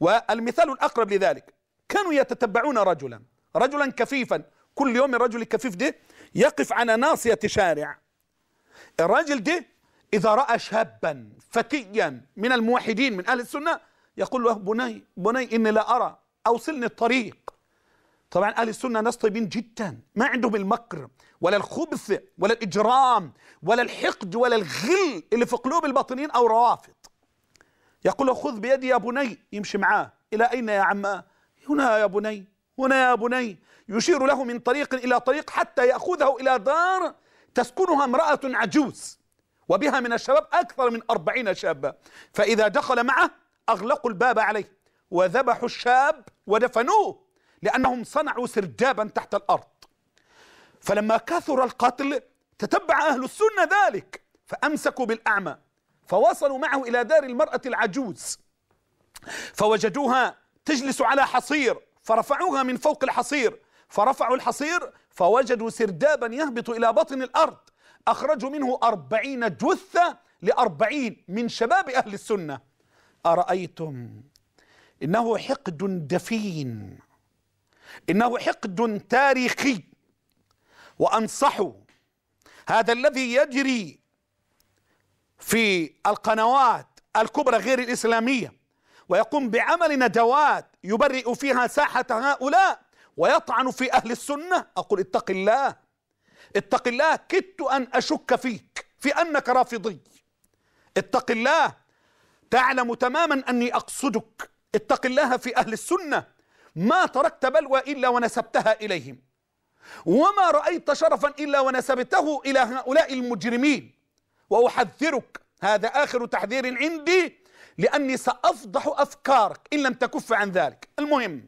والمثال الأقرب لذلك كانوا يتتبعون رجلا رجلا كفيفا كل يوم الرجل الكفيف ده يقف على ناصية شارع الرجل ده إذا رأى شابا فتيا من الموحدين من أهل السنة يقول له بني بني إني لا أرى أوصلني الطريق طبعا أهل السنة ناس طيبين جدا ما عندهم المكر ولا الخبث ولا الإجرام ولا الحقد ولا الغل اللي في قلوب الباطنين أو روافض يقول له خذ بيدي يا بني يمشي معاه إلى أين يا عماه هنا يا بني هنا يا بني يشير له من طريق إلى طريق حتى يأخذه إلى دار تسكنها امرأة عجوز وبها من الشباب أكثر من أربعين شابا فإذا دخل معه أغلقوا الباب عليه وذبحوا الشاب ودفنوه لأنهم صنعوا سردابا تحت الأرض فلما كثر القتل تتبع أهل السنة ذلك فأمسكوا بالأعمى فوصلوا معه إلى دار المرأة العجوز فوجدوها تجلس على حصير فرفعوها من فوق الحصير فرفعوا الحصير فوجدوا سردابا يهبط إلى بطن الأرض أخرجوا منه أربعين جثة لأربعين من شباب أهل السنة أرأيتم إنه حقد دفين إنه حقد تاريخي وانصحوا هذا الذي يجري في القنوات الكبرى غير الإسلامية ويقوم بعمل ندوات يبرئ فيها ساحة هؤلاء ويطعن في أهل السنة أقول اتق الله اتق الله كدت أن أشك فيك في أنك رافضي اتق الله تعلم تماما أني أقصدك اتق الله في أهل السنة ما تركت بلوى إلا ونسبتها إليهم وما رأيت شرفا إلا ونسبته إلى هؤلاء المجرمين وأحذرك هذا آخر تحذير عندي لأني سأفضح أفكارك إن لم تكف عن ذلك المهم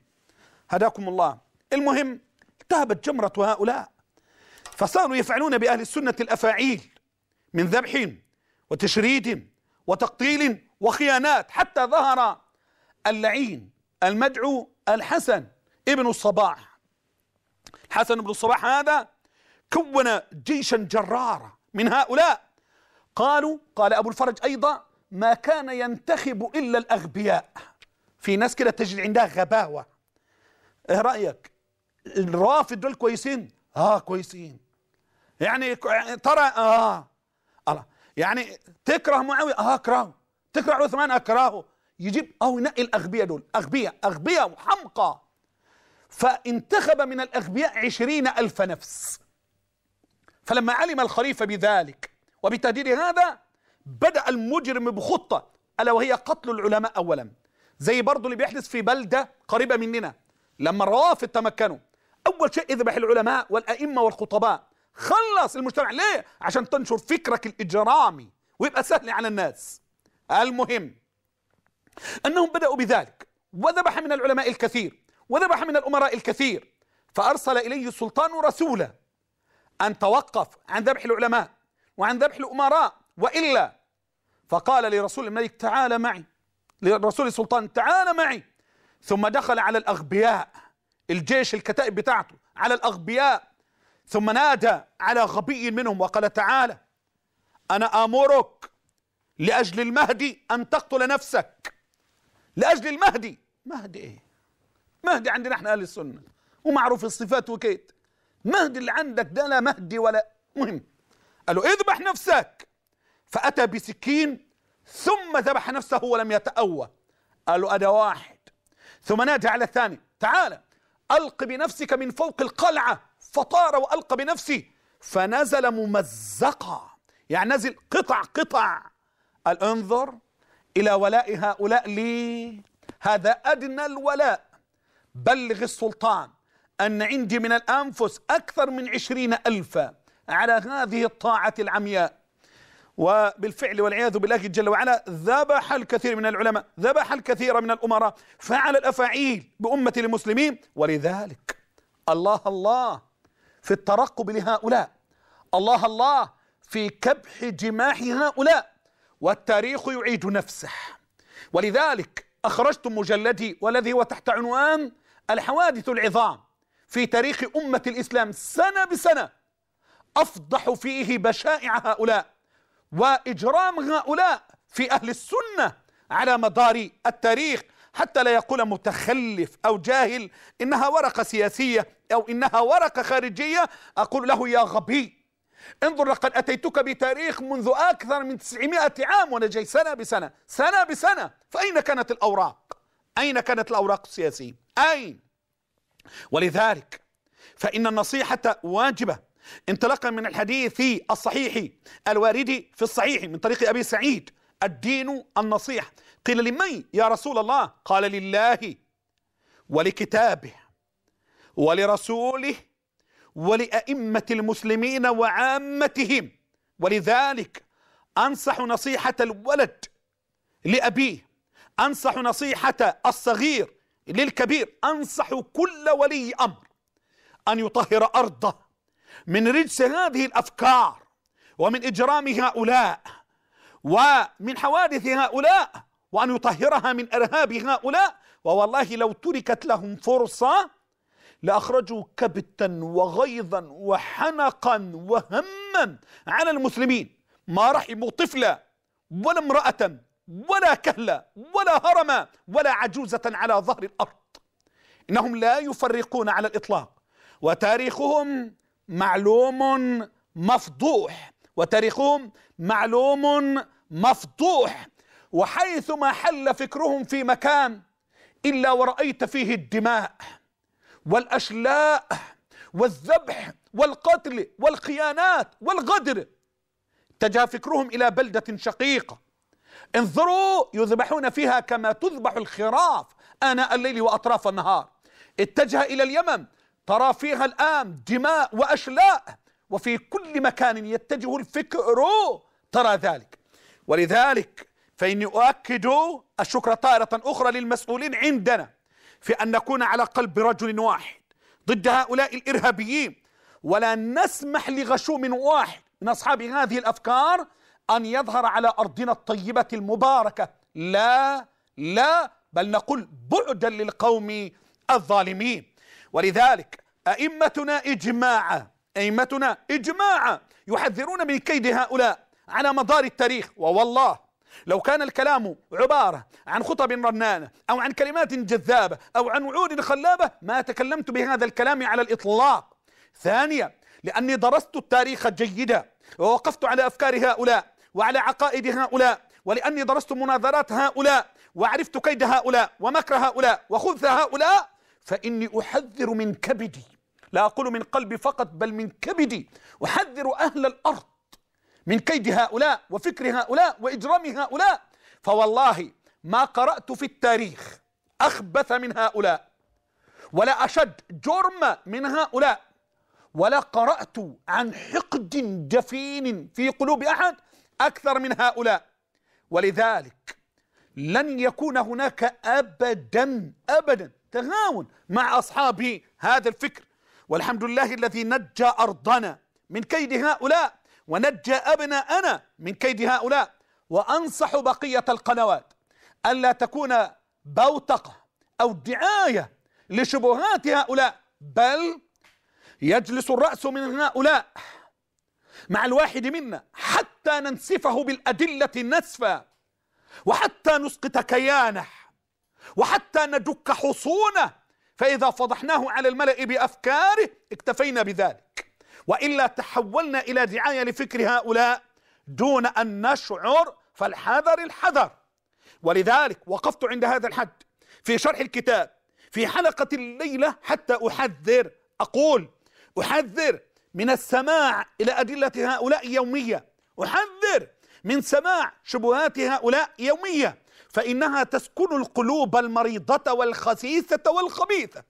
هداكم الله المهم التهبت جمرة هؤلاء فصاروا يفعلون بأهل السنة الأفاعيل من ذبح وتشريد وتقتيل وخيانات حتى ظهر اللعين المدعو الحسن ابن الصباح الحسن بن الصباح هذا كون جيشا جرارا من هؤلاء قالوا قال أبو الفرج أيضا ما كان ينتخب إلا الأغبياء في ناس كده تجد عندها غباوة إيه رأيك الرافض دول كويسين آه كويسين يعني ترى آه الله يعني تكره معاوية آه أكرهه تكره عثمان أكرهه يجيب أو ينقي الأغبياء دول أغبياء أغبياء وحمقى فانتخب من الأغبياء عشرين ألف نفس فلما علم الخليفة بذلك وبتهديد هذا بدأ المجرم بخطة ألا وهي قتل العلماء أولا زي برضه اللي بيحدث في بلدة قريبة مننا لما الروافد تمكنوا أول شيء اذبح العلماء والأئمة والخطباء خلص المجتمع ليه عشان تنشر فكرك الإجرامي ويبقى سهل على الناس المهم أنهم بدأوا بذلك وذبح من العلماء الكثير وذبح من الأمراء الكثير فأرسل إليه السلطان رسولا أن توقف عن ذبح العلماء وعن ذبح الأمراء وإلا فقال لرسول الملك تعال معي لرسول السلطان تعال معي ثم دخل على الأغبياء الجيش الكتائب بتاعته على الأغبياء ثم نادى على غبي منهم وقال تعالى أنا آمرك لأجل المهدي أن تقتل نفسك لأجل المهدي مهدي إيه مهدي عندنا احنا أهل السنة ومعروف الصفات وكيت مهدي اللي عندك ده لا مهدي ولا مهم قال له اذبح نفسك فأتى بسكين ثم ذبح نفسه ولم يتأوى قال له أنا واحد ثم نادى على الثاني تعال ألق بنفسك من فوق القلعة فطار وألقى بنفسه فنزل ممزقا يعني نزل قطع قطع قال انظر إلى ولاء هؤلاء لي هذا أدنى الولاء بلغ السلطان أن عندي من الأنفس أكثر من عشرين ألفاً على هذه الطاعة العمياء وبالفعل والعياذ بالله جل وعلا ذبح الكثير من العلماء ذبح الكثير من الأمراء فعل الأفاعيل بأمة المسلمين ولذلك الله الله في الترقب لهؤلاء الله الله في كبح جماح هؤلاء والتاريخ يعيد نفسه ولذلك أخرجت مجلدي والذي هو تحت عنوان الحوادث العظام في تاريخ أمة الإسلام سنة بسنة أفضح فيه بشائع هؤلاء وإجرام هؤلاء في أهل السنة على مدار التاريخ حتى لا يقول متخلف أو جاهل إنها ورقة سياسية أو إنها ورقة خارجية أقول له يا غبي انظر لقد أتيتك بتاريخ منذ أكثر من 900 عام ونجي سنة بسنة سنة بسنة فأين كانت الأوراق أين كانت الأوراق السياسية أين ولذلك فإن النصيحة واجبة انطلاقا من الحديث الصحيح الوارد في الصحيح من طريق أبي سعيد الدين النصيحة قيل لمن يا رسول الله قال لله ولكتابه ولرسوله ولأئمة المسلمين وعامتهم ولذلك أنصح نصيحة الولد لأبيه أنصح نصيحة الصغير للكبير أنصح كل ولي أمر أن يطهر أرضه من رجس هذه الافكار ومن اجرام هؤلاء ومن حوادث هؤلاء وان يطهرها من ارهاب هؤلاء ووالله لو تركت لهم فرصه لاخرجوا كبتا وغيظا وحنقا وهما على المسلمين ما رحموا طفلا ولا امراه ولا كهلا ولا هرما ولا عجوزه على ظهر الارض انهم لا يفرقون على الاطلاق وتاريخهم معلوم مفضوح وتاريخهم معلوم مفضوح وحيثما حل فكرهم في مكان إلا ورأيت فيه الدماء والأشلاء والذبح والقتل والخيانات والغدر اتجه فكرهم إلى بلدة شقيقة انظروا يذبحون فيها كما تذبح الخراف آناء الليل وأطراف النهار اتجه إلى اليمن ترى فيها الآن دماء وأشلاء وفي كل مكان يتجه الفكر ترى ذلك ولذلك فإني أؤكد الشكر طائرة أخرى للمسؤولين عندنا في أن نكون على قلب رجل واحد ضد هؤلاء الإرهابيين ولا نسمح لغشوم واحد من أصحاب هذه الأفكار أن يظهر على أرضنا الطيبة المباركة لا لا بل نقول بعدا للقوم الظالمين ولذلك أئمتنا إجماعا أئمتنا إجماعا يحذرون من كيد هؤلاء على مدار التاريخ ووالله لو كان الكلام عبارة عن خطب رنانة أو عن كلمات جذابة أو عن وعود خلابة ما تكلمت بهذا الكلام على الإطلاق ثانيا لأني درست التاريخ جيدا ووقفت على أفكار هؤلاء وعلى عقائد هؤلاء ولأني درست مناظرات هؤلاء وعرفت كيد هؤلاء ومكر هؤلاء وخبث هؤلاء فإني أحذر من كبدي لا أقول من قلبي فقط بل من كبدي أحذر أهل الأرض من كيد هؤلاء وفكر هؤلاء وإجرام هؤلاء فوالله ما قرأت في التاريخ أخبث من هؤلاء ولا أشد جرم من هؤلاء ولا قرأت عن حقد جفين في قلوب أحد أكثر من هؤلاء ولذلك لن يكون هناك أبدا أبدا تغاون مع أصحاب هذا الفكر والحمد لله الذي نجى أرضنا من كيد هؤلاء ونجى أبناءنا من كيد هؤلاء وأنصح بقية القنوات ألا تكون بوتقة أو دعاية لشبهات هؤلاء بل يجلس الرأس من هؤلاء مع الواحد منا حتى ننسفه بالأدلة نسفا وحتى نسقط كيانه وحتى ندك حصونه فإذا فضحناه على الملأ بأفكاره اكتفينا بذلك وإلا تحولنا إلى دعاية لفكر هؤلاء دون أن نشعر فالحذر الحذر ولذلك وقفت عند هذا الحد في شرح الكتاب في حلقة الليلة حتى أحذر أقول أحذر من السماع إلى أدلة هؤلاء يومية أحذر من سماع شبهات هؤلاء يومية فإنها تسكن القلوب المريضة والخسيسة والخبيثة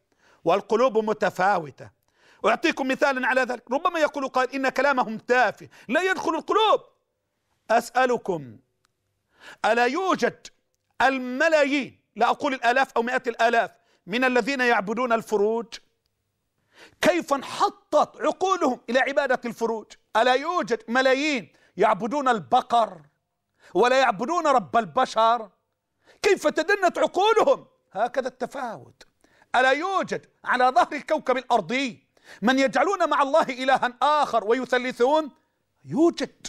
والقلوب متفاوتة أعطيكم مثالا على ذلك ربما يقول قائل إن كلامهم تافه لا يدخل القلوب أسألكم ألا يوجد الملايين لا أقول الآلاف أو مئات الآلاف من الذين يعبدون الفروج كيف انحطت عقولهم إلى عبادة الفروج ألا يوجد ملايين يعبدون البقر ولا يعبدون رب البشر كيف تدنت عقولهم هكذا التفاوت ألا يوجد على ظهر الكوكب الأرضي من يجعلون مع الله إلها آخر ويثلثون يوجد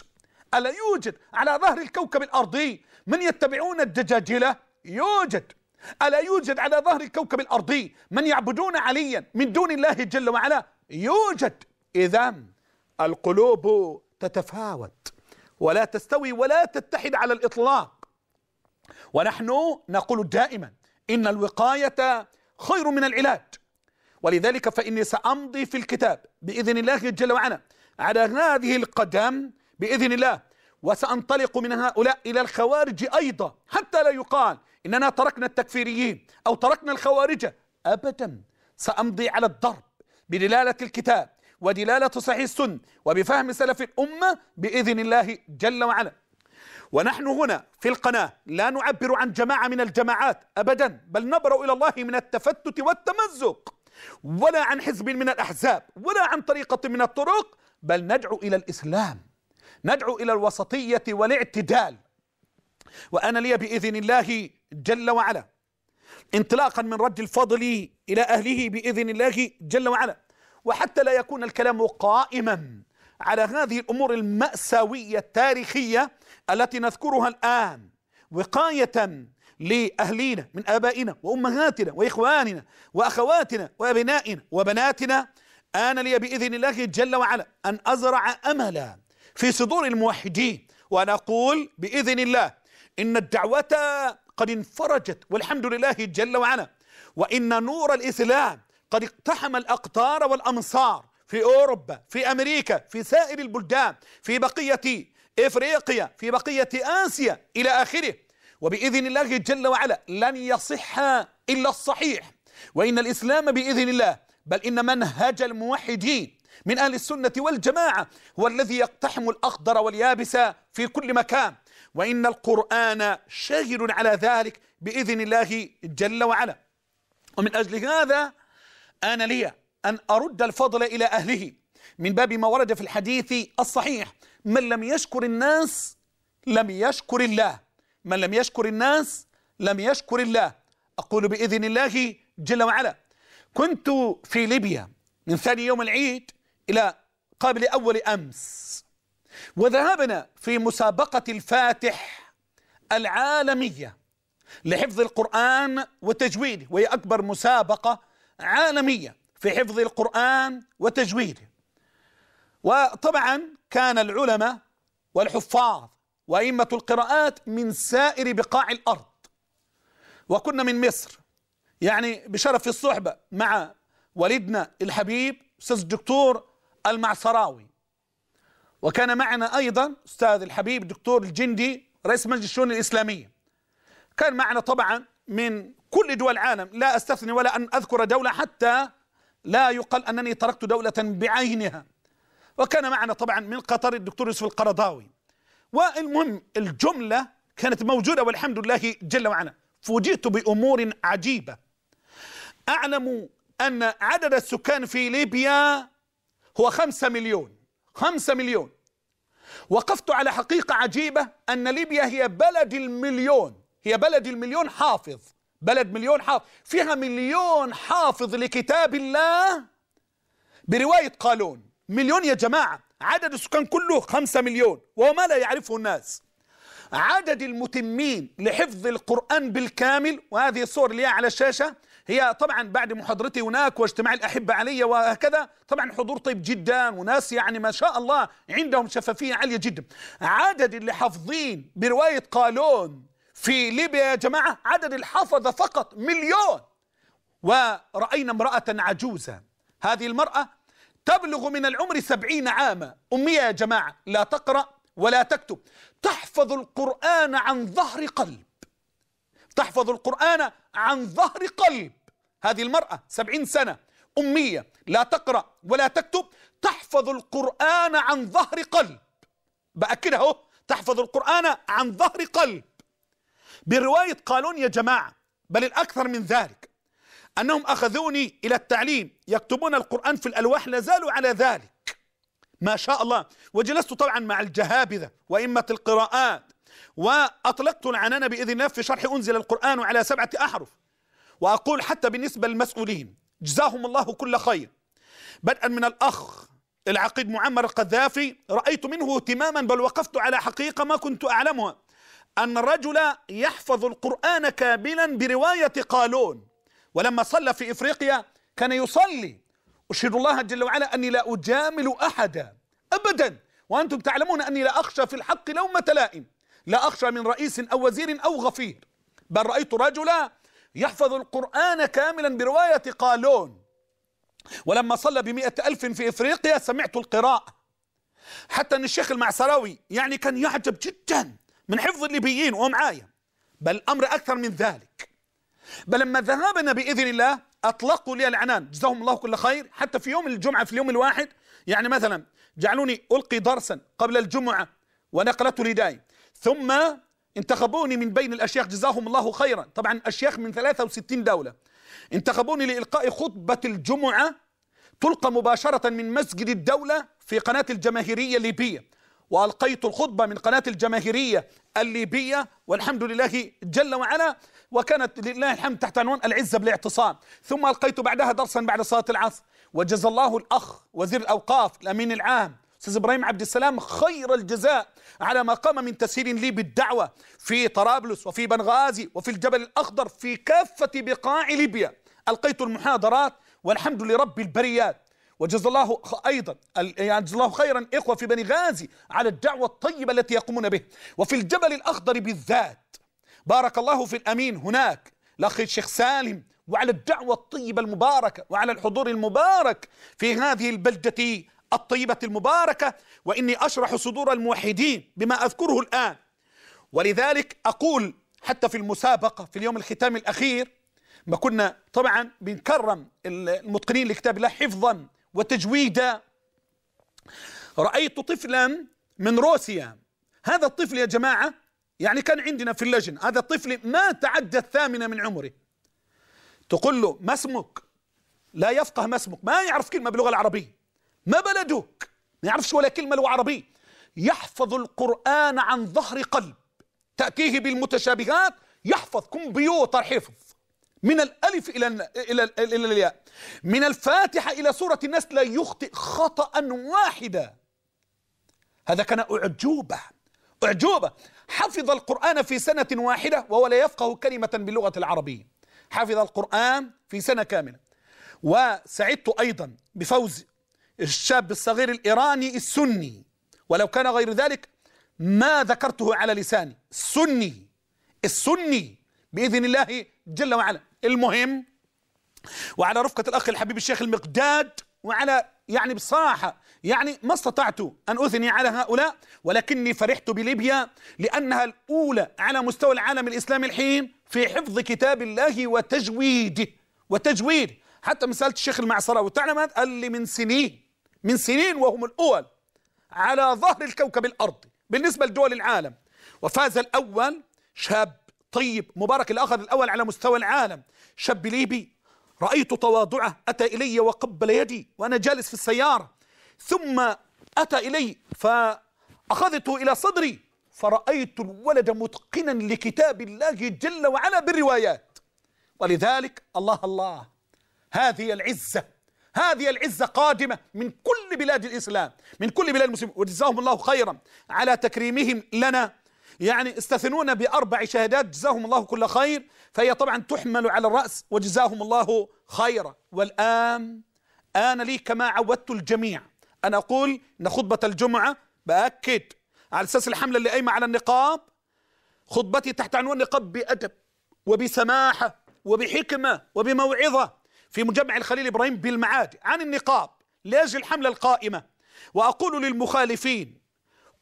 ألا يوجد على ظهر الكوكب الأرضي من يتبعون الدجاجلة يوجد ألا يوجد على ظهر الكوكب الأرضي من يعبدون عليا من دون الله جل وعلا يوجد إذا القلوب تتفاوت ولا تستوي ولا تتحد على الإطلاق ونحن نقول دائما إن الوقاية خير من العلاج ولذلك فإني سأمضي في الكتاب بإذن الله جل وعلا على هذه القدم بإذن الله وسأنطلق من هؤلاء إلى الخوارج أيضا حتى لا يقال إننا تركنا التكفيريين أو تركنا الخوارج أبدا سأمضي على الضرب بدلالة الكتاب ودلالة صحيح السن وبفهم سلف الأمة بإذن الله جل وعلا ونحن هنا في القناة لا نعبر عن جماعة من الجماعات أبدا بل نبرأ إلى الله من التفتت والتمزق ولا عن حزب من الأحزاب ولا عن طريقة من الطرق بل ندعو إلى الإسلام ندعو إلى الوسطية والاعتدال وأنا لي بإذن الله جل وعلا انطلاقا من رد الفضل إلى أهله بإذن الله جل وعلا وحتى لا يكون الكلام قائما على هذه الأمور المأساوية التاريخية التي نذكرها الآن وقاية لأهلينا من آبائنا وأمهاتنا وإخواننا وأخواتنا وأبنائنا وبناتنا آن لي بإذن الله جل وعلا أن أزرع أملا في صدور الموحدين وأنا أقول بإذن الله إن الدعوة قد انفرجت والحمد لله جل وعلا وإن نور الإسلام قد اقتحم الأقطار والأمصار في أوروبا في أمريكا في سائر البلدان في بقية إفريقيا في بقية آسيا إلى آخره وبإذن الله جل وعلا لن يصح إلا الصحيح وإن الإسلام بإذن الله بل إن منهج الموحدين من أهل السنة والجماعة هو الذي يقتحم الأخضر واليابس في كل مكان وإن القرآن شاهد على ذلك بإذن الله جل وعلا ومن أجل هذا أنا لي أن أرد الفضل إلى أهله من باب ما ورد في الحديث الصحيح من لم يشكر الناس لم يشكر الله من لم يشكر الناس لم يشكر الله أقول بإذن الله جل وعلا كنت في ليبيا من ثاني يوم العيد إلى قبل أول أمس وذهبنا في مسابقة الفاتح العالمية لحفظ القرآن وتجويده وهي أكبر مسابقة عالمية في حفظ القرآن وتجويده وطبعا كان العلماء والحفاظ وأئمة القراءات من سائر بقاع الأرض وكنا من مصر يعني بشرف الصحبة مع والدنا الحبيب أستاذ الدكتور المعصراوي وكان معنا أيضا أستاذ الحبيب الدكتور الجندي رئيس مجلس الشؤون الإسلامية كان معنا طبعا من كل دول العالم لا أستثني ولا أن أذكر دولة حتى لا يقال أنني تركت دولة بعينها وكان معنا طبعا من قطر الدكتور يوسف القرضاوي والمهم الجملة كانت موجودة والحمد لله جل وعلا فوجئت بأمور عجيبة أعلم أن عدد السكان في ليبيا هو خمسة مليون خمسة مليون وقفت على حقيقة عجيبة أن ليبيا هي بلد المليون هي بلد المليون حافظ بلد مليون حافظ فيها مليون حافظ لكتاب الله برواية قالون مليون يا جماعة عدد السكان كله خمسة مليون وهو ما لا يعرفه الناس عدد المتمين لحفظ القرآن بالكامل وهذه الصور اللي هي على الشاشة هي طبعا بعد محاضرتي هناك واجتماع الأحبة علي وهكذا طبعا حضور طيب جدا وناس يعني ما شاء الله عندهم شفافية عالية جدا عدد اللي حافظين برواية قالون في ليبيا يا جماعة عدد الحافظة فقط مليون ورأينا امرأة عجوزة هذه المرأة تبلغ من العمر سبعين عاما أمية يا جماعة لا تقرأ ولا تكتب تحفظ القرآن عن ظهر قلب تحفظ القرآن عن ظهر قلب هذه المرأة سبعين سنة أمية لا تقرأ ولا تكتب تحفظ القرآن عن ظهر قلب بأكدها أهو تحفظ القرآن عن ظهر قلب برواية قالون يا جماعة بل الأكثر من ذلك أنهم أخذوني إلى التعليم يكتبون القرآن في الألواح لازالوا على ذلك ما شاء الله وجلست طبعا مع الجهابذة وإمة القراءات وأطلقت العنان بإذن الله في شرح أنزل القرآن على سبعة أحرف وأقول حتى بالنسبة للمسؤولين جزاهم الله كل خير بدءا من الأخ العقيد معمر القذافي رأيت منه اهتماما بل وقفت على حقيقة ما كنت أعلمها أن الرجل يحفظ القرآن كاملا برواية قالون ولما صلى في إفريقيا كان يصلي أشهد الله جل وعلا أني لا أجامل أحدا أبدا وأنتم تعلمون أني لا أخشى في الحق لومة لائم لا أخشى من رئيس أو وزير أو غفير بل رأيت رجلا يحفظ القرآن كاملا برواية قالون ولما صلى بمئة ألف في إفريقيا سمعت القراءة حتى أن الشيخ المعسراوي يعني كان يعجب جدا من حفظ الليبيين ومعايا بل أمر أكثر من ذلك بل لما ذهبنا بإذن الله أطلقوا لي العنان جزاهم الله كل خير حتى في يوم الجمعة في اليوم الواحد يعني مثلا جعلوني ألقي درسا قبل الجمعة ونقلته لداي ثم انتخبوني من بين الأشياخ جزاهم الله خيرا طبعا أشياخ من 63 دولة انتخبوني لإلقاء خطبة الجمعة تلقى مباشرة من مسجد الدولة في قناة الجماهيرية الليبية وألقيت الخطبة من قناة الجماهيرية الليبية والحمد لله جل وعلا وكانت لله الحمد تحت عنوان العزة بالاعتصام ثم ألقيت بعدها درسا بعد صلاة العصر وجزى الله الأخ وزير الأوقاف الأمين العام استاذ ابراهيم عبد السلام خير الجزاء على ما قام من تسهيل لي بالدعوه في طرابلس وفي بنغازي وفي الجبل الاخضر في كافه بقاع ليبيا القيت المحاضرات والحمد لرب البريات وجزا الله ايضا يعني جزا الله خيرا اخوه في بني غازي على الدعوه الطيبه التي يقومون به وفي الجبل الاخضر بالذات بارك الله في الامين هناك الاخ الشيخ سالم وعلى الدعوه الطيبه المباركه وعلى الحضور المبارك في هذه البلده الطيبه المباركه واني اشرح صدور الموحدين بما اذكره الان ولذلك اقول حتى في المسابقه في اليوم الختام الاخير ما كنا طبعا بنكرم المتقنين لكتاب الله حفظا وتجويدا رأيت طفلا من روسيا هذا الطفل يا جماعة يعني كان عندنا في اللجنة هذا الطفل ما تعدى الثامنة من عمره تقول له ما اسمك لا يفقه ما اسمك ما يعرف كلمة باللغة العربية ما بلدك ما يعرفش ولا كلمة لغة عربية يحفظ القرآن عن ظهر قلب تأتيه بالمتشابهات يحفظ كمبيوتر حفظ من الألف إلى إلى إلى الياء من الفاتحة إلى سورة الناس لا يخطئ خطأ واحدا هذا كان أعجوبة أعجوبة حفظ القرآن في سنة واحدة وهو لا يفقه كلمة باللغة العربية حفظ القرآن في سنة كاملة وسعدت أيضا بفوز الشاب الصغير الإيراني السني ولو كان غير ذلك ما ذكرته على لساني السني السني بإذن الله جل وعلا المهم وعلى رفقة الأخ الحبيب الشيخ المقداد وعلى يعني بصراحة يعني ما استطعت أن أثني على هؤلاء ولكني فرحت بليبيا لأنها الأولى على مستوى العالم الإسلامي الحين في حفظ كتاب الله وتجويده وتجويد حتى مسألة الشيخ المعصرة تعلم قال لي من سنين من سنين وهم الأول على ظهر الكوكب الأرضي بالنسبة لدول العالم وفاز الأول شاب طيب مبارك الأخر الأول على مستوى العالم شاب ليبي رأيت تواضعه أتى إلي وقبل يدي وأنا جالس في السيارة ثم أتى إلي فأخذته إلى صدري فرأيت الولد متقنا لكتاب الله جل وعلا بالروايات ولذلك الله الله هذه العزة هذه العزة قادمة من كل بلاد الإسلام من كل بلاد المسلمين وجزاهم الله خيرا على تكريمهم لنا يعني استثنونا بأربع شهادات جزاهم الله كل خير فهي طبعا تحمل على الرأس وجزاهم الله خيرا والآن آن لي كما عودت الجميع أنا أقول أن خطبة الجمعة بأكد على أساس الحملة اللي قايمة على النقاب خطبتي تحت عنوان النقاب بأدب وبسماحة وبحكمة وبموعظة في مجمع الخليل إبراهيم بالمعاد عن النقاب لأجل الحملة القائمة وأقول للمخالفين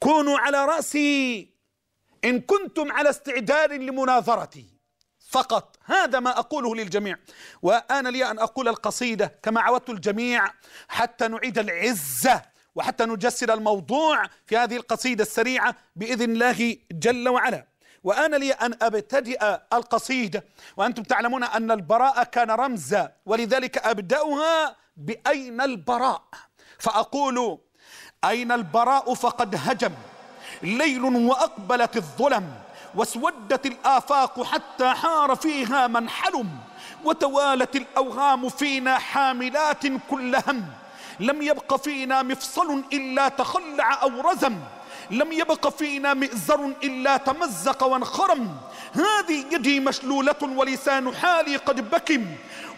كونوا على رأسي إن كنتم على استعداد لمناظرتي فقط هذا ما أقوله للجميع وأنا لي أن أقول القصيدة كما عودت الجميع حتى نعيد العزة وحتى نجسد الموضوع في هذه القصيدة السريعة بإذن الله جل وعلا وأنا لي أن أبتدئ القصيدة وأنتم تعلمون أن البراء كان رمزا ولذلك أبدأها بأين البراء فأقول أين البراء فقد هجم ليل وأقبلت الظلم واسودت الآفاق حتى حار فيها من حلم وتوالت الأوهام فينا حاملات كل هم لم يبق فينا مفصل إلا تخلع أو رزم لم يبق فينا مئزر إلا تمزق وانخرم هذه يدي مشلولة ولسان حالي قد بكم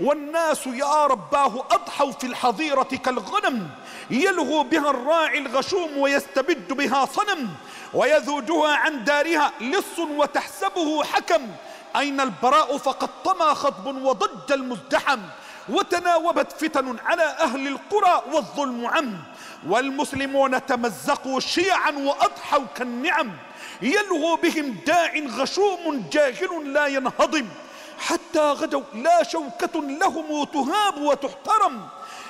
والناس يا رباه أضحوا في الحظيرة كالغنم يلغو بها الراعي الغشوم ويستبد بها صنم ويذودها عن دارها لص وتحسبه حكم أين البراء فقد طمى خطب وضج المزدحم وتناوبت فتن على أهل القرى والظلم عم والمسلمون تمزقوا شيعا وأضحوا كالنعم يلغو بهم داع غشوم جاهل لا ينهضم حتى غدوا لا شوكة لهم تهاب وتحترم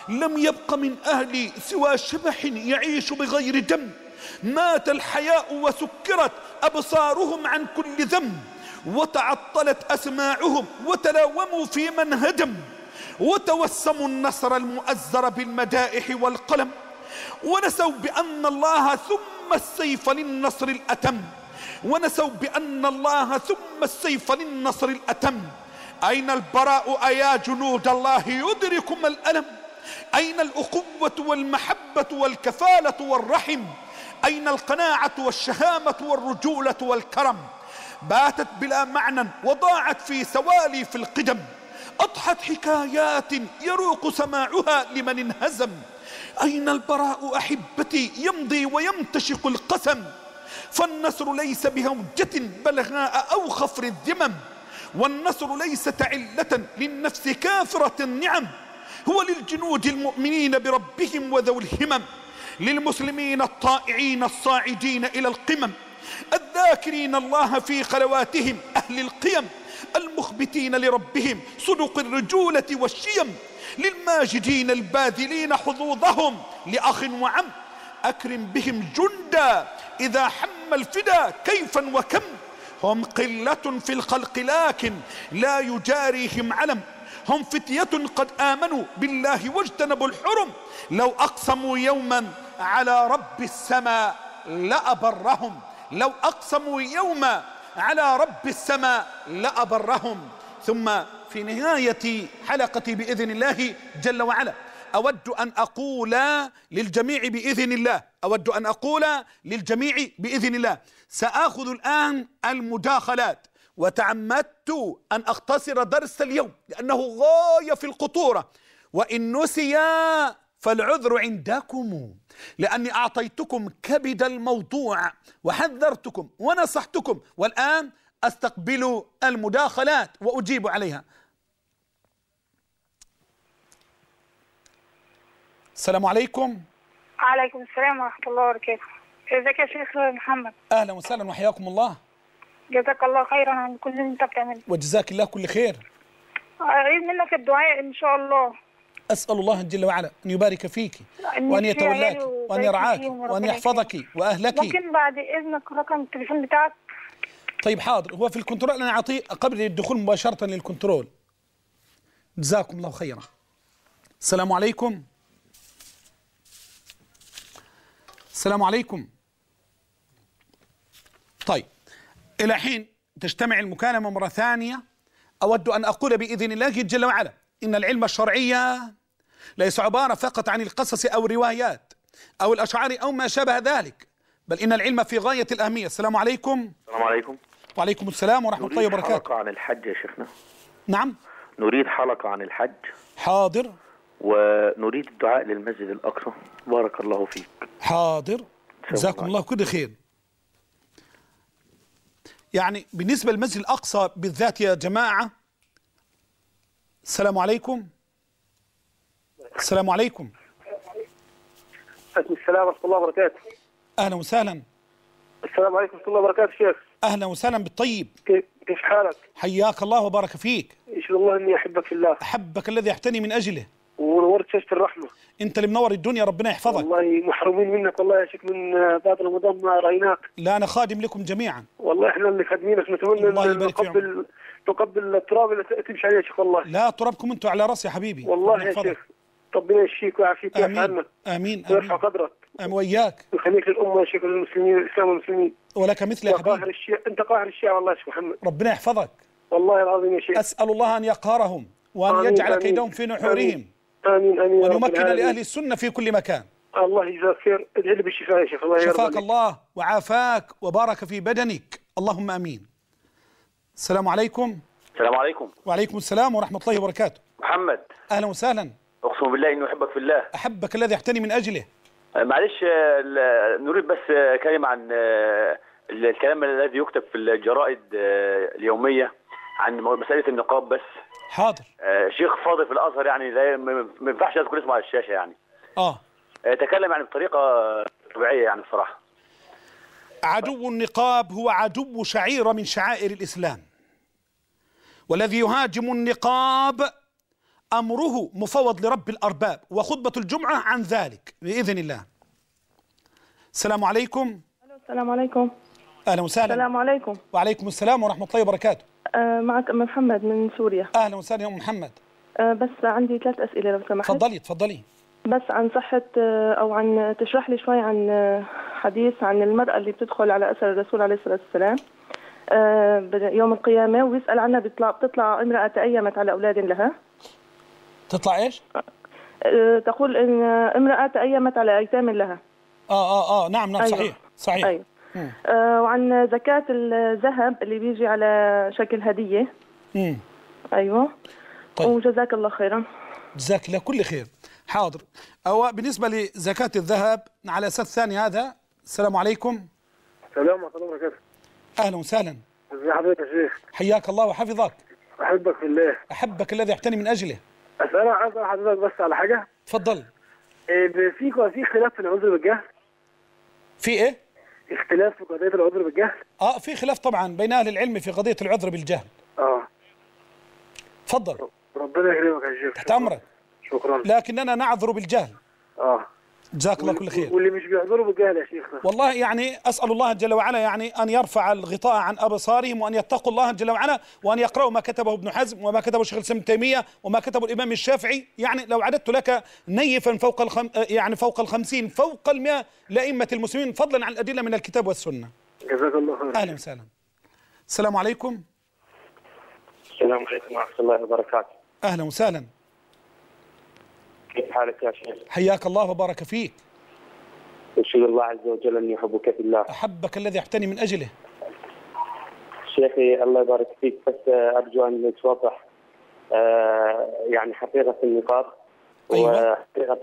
لم يبق من أهلي سوى شبح يعيش بغير دم مات الحياء وسكرت أبصارهم عن كل ذنب وتعطلت أسماعهم وتلاوموا في من هدم وتوسموا النصر المؤزر بالمدائح والقلم ونسوا بأن الله ثم السيف للنصر الأتم ونسوا بأن الله ثم السيف للنصر الأتم أين البراء أيا جنود الله يدركم الألم أين الأخوة والمحبة والكفالة والرحم أين القناعة والشهامة والرجولة والكرم باتت بلا معنى وضاعت في سوالي في القدم أضحت حكايات يروق سماعها لمن انهزم أين البراء أحبتي يمضي ويمتشق القسم فالنصر ليس بهوجة بلغاء أو خفر الذمم والنصر ليس تعلة للنفس كافرة النعم هو للجنود المؤمنين بربهم وذوي الهمم للمسلمين الطائعين الصاعدين إلى القمم الذاكرين الله في خلواتهم أهل القيم المخبتين لربهم صدق الرجولة والشيم للماجدين الباذلين حظوظهم لأخ وعم أكرم بهم جندا إذا حم الفدا كيفا وكم هم قلة في الخلق لكن لا يجاريهم علم هم فتية قد آمنوا بالله واجتنبوا الحرم لو أقسموا يوما على رب السماء لأبرهم لو أقسموا يوما على رب السماء لأبرهم ثم في نهاية حلقتي بإذن الله جل وعلا أود أن أقول للجميع بإذن الله أود أن أقول للجميع بإذن الله سآخذ الآن المداخلات وتعمدت أن أختصر درس اليوم لأنه غاية في الخطورة وإن نسي فالعذر عندكم لأني أعطيتكم كبد الموضوع وحذرتكم ونصحتكم والآن أستقبل المداخلات وأجيب عليها السلام عليكم عليكم السلام ورحمة الله وبركاته ازيك يا شيخ محمد أهلا وسهلا وحياكم الله جزاك الله خيرا عن كل اللي انت بتعمله وجزاك الله كل خير أعيد منك الدعاء إن شاء الله أسأل الله جل وعلا أن يبارك فيك وأن يتولاك وأن يرعاك وأن يحفظك وأهلك ممكن بعد إذنك رقم التليفون بتاعك طيب حاضر هو في الكنترول أنا أعطيه قبل الدخول مباشرة للكنترول جزاكم الله خيرا السلام عليكم السلام عليكم طيب إلى حين تجتمع المكالمة مرة ثانية أود أن أقول بإذن الله جل وعلا إن العلم الشرعي ليس عبارة فقط عن القصص أو الروايات أو الأشعار أو ما شابه ذلك بل إن العلم في غاية الأهمية السلام عليكم السلام عليكم وعليكم السلام ورحمة الله وبركاته نريد حلقة عن الحج يا شيخنا نعم نريد حلقة عن الحج حاضر ونريد الدعاء للمسجد الأقصى بارك الله فيك حاضر جزاكم الله كل خير يعني بالنسبة للمسجد الأقصى بالذات يا جماعة السلام عليكم السلام عليكم عليكم السلام ورحمة الله وبركاته أهلا وسهلا السلام عليكم ورحمة الله وبركاته شيخ أهلا وسهلا بالطيب كيف حالك؟ حياك الله وبارك فيك يشهد الله إني أحبك في الله أحبك الذي أحتني من أجله مؤسسه الرحمه انت اللي منور الدنيا ربنا يحفظك والله محرومين منك والله يا شيخ من بعد رمضان ما رايناك لا انا خادم لكم جميعا والله احنا اللي خادمينك نتمنى ان تقبل تقبل التراب اللي تمشي عليه يا شيخ والله لا ترابكم انتم على راسي يا حبيبي والله يا شيخ ربنا يشفيك ويعافيك يا امين امين ويرفع قدرك امين وياك ويخليك للامه يا شيخ للمسلمين الاسلام والمسلمين ولك مثل يا حبيبي قاهر الشيعة انت قاهر الشيعة والله يا شيخ محمد ربنا يحفظك والله العظيم يا شيخ اسال الله ان يقهرهم وان آمين يجعل آمين كيدهم في نحورهم آمين امين امين وان يمكن لاهل السنه في كل مكان الله يجزاك خير ادعي لي بالشفاء يا شيخ الله شفاك الله وعافاك وبارك في بدنك اللهم امين السلام عليكم السلام عليكم وعليكم السلام ورحمه الله وبركاته محمد اهلا وسهلا اقسم بالله اني احبك في الله احبك الذي احتني من اجله آه، معلش آه، نريد بس آه، كلمه عن الكلام الذي يكتب في الجرائد اليوميه عن مساله النقاب بس حاضر آه، شيخ فاضل في الازهر يعني لا ما ينفعش يذكر اسمه على الشاشه يعني آه. اه تكلم يعني بطريقه طبيعيه يعني بصراحه عدو النقاب هو عدو شعيره من شعائر الاسلام والذي يهاجم النقاب امره مفوض لرب الارباب وخطبه الجمعه عن ذلك باذن الله السلام عليكم السلام عليكم اهلا وسهلا السلام عليكم وعليكم السلام ورحمه الله وبركاته آه، معك أم محمد من سوريا أهلا وسهلا أم محمد آه، بس عندي ثلاث أسئلة لو سمحت تفضلي تفضلي بس عن صحة آه، أو عن تشرح لي شوي عن حديث عن المرأة اللي بتدخل على أثر الرسول عليه الصلاة والسلام يوم القيامة ويسأل عنها بيطلع بتطلع امرأة تأيمت على أولاد لها تطلع إيش؟ تقول إن امرأة تأيمت على أيتام لها آه آه آه نعم نعم أيوه. صحيح صحيح أيوه. إيه. آه، وعن زكاة الذهب اللي بيجي على شكل هدية مم. إيه. أيوة طيب. وجزاك الله خيرا جزاك الله كل خير حاضر أو بالنسبة لزكاة الذهب على أساس ثاني هذا السلام عليكم السلام ورحمة الله وبركاته أهلا وسهلا ازي حضرتك يا شيخ حياك الله وحفظك أحبك في الله أحبك الذي اعتني من أجله أسأل حضرتك بس على حاجة تفضل إيه في في خلاف في العذر بالجهل في إيه؟ اختلاف في قضيه العذر بالجهل اه في خلاف طبعا بين اهل العلم في قضيه العذر بالجهل اه تفضل. ربنا يكرمك يا شيخ تحت امرك شكرا لكننا نعذر بالجهل اه جزاك الله كل خير واللي مش بيحضروا بقال يا شيخ والله يعني اسال الله جل وعلا يعني ان يرفع الغطاء عن ابصارهم وان يتقوا الله جل وعلا وان يقراوا ما كتبه ابن حزم وما كتبه شيخ الاسلام ابن تيميه وما كتبه الامام الشافعي يعني لو عددت لك نيفا فوق الخم آه، يعني فوق ال50 فوق ال100 لائمه المسلمين فضلا عن الادله من الكتاب والسنه جزاك الله خير اهلا وسهلا السلام عليكم السلام عليكم ورحمه الله وبركاته اهلا وسهلا كيف حالك يا شيخ؟ حياك الله وبارك فيك. أشهد الله عز وجل أني أحبك في الله. أحبك الذي أحتني من أجله. شيخي الله يبارك فيك بس آه، أرجو أن توضح آه يعني حقيقة النقاط أيوة. وحقيقة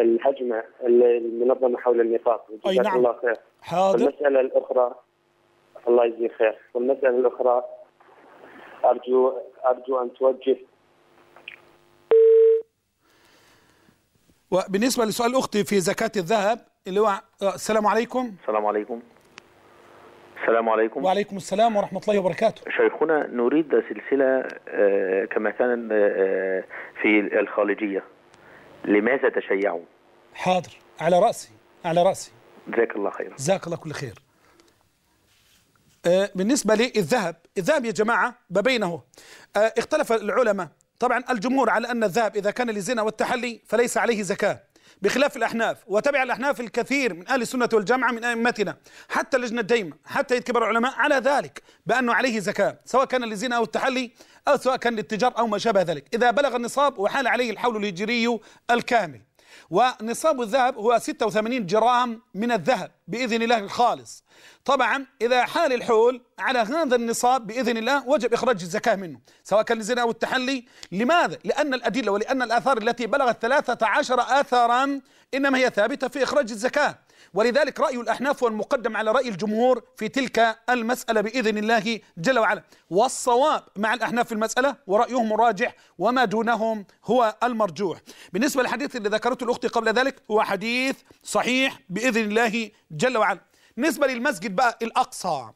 الهجمة المنظمة حول النقاط. أي نعم الله خير حاضر المساله الأخرى الله يجزيك خير والمسألة الأخرى أرجو أرجو أن توجه وبالنسبة لسؤال أختي في زكاة الذهب اللي هو آه، السلام عليكم السلام عليكم السلام عليكم وعليكم السلام ورحمة الله وبركاته شيخنا نريد سلسلة آه، كما كان آه، في الخارجية لماذا تشيعوا حاضر على رأسي على رأسي جزاك الله خير جزاك الله كل خير بالنسبة للذهب الذهب يا جماعة ببينه اختلف العلماء طبعا الجمهور على أن الذهب إذا كان للزنا والتحلي فليس عليه زكاة بخلاف الأحناف وتبع الأحناف الكثير من أهل السنة والجامعة من أئمتنا حتى لجنة ديمة حتى يتكبر العلماء على ذلك بأنه عليه زكاة سواء كان للزنا أو التحلي أو سواء كان للتجار أو ما شابه ذلك إذا بلغ النصاب وحال عليه الحول الهجري الكامل ونصاب الذهب هو 86 جرام من الذهب بإذن الله الخالص طبعا إذا حال الحول على هذا النصاب بإذن الله وجب إخراج الزكاة منه سواء كان للزنا أو التحلي لماذا؟ لأن الأدلة ولأن الآثار التي بلغت 13 آثارا إنما هي ثابتة في إخراج الزكاة ولذلك رأي الأحناف هو المقدم على رأي الجمهور في تلك المسألة بإذن الله جل وعلا والصواب مع الأحناف في المسألة ورأيهم الراجح وما دونهم هو المرجوح بالنسبة للحديث اللي ذكرته الأخت قبل ذلك هو حديث صحيح بإذن الله جل وعلا بالنسبة للمسجد بقى الأقصى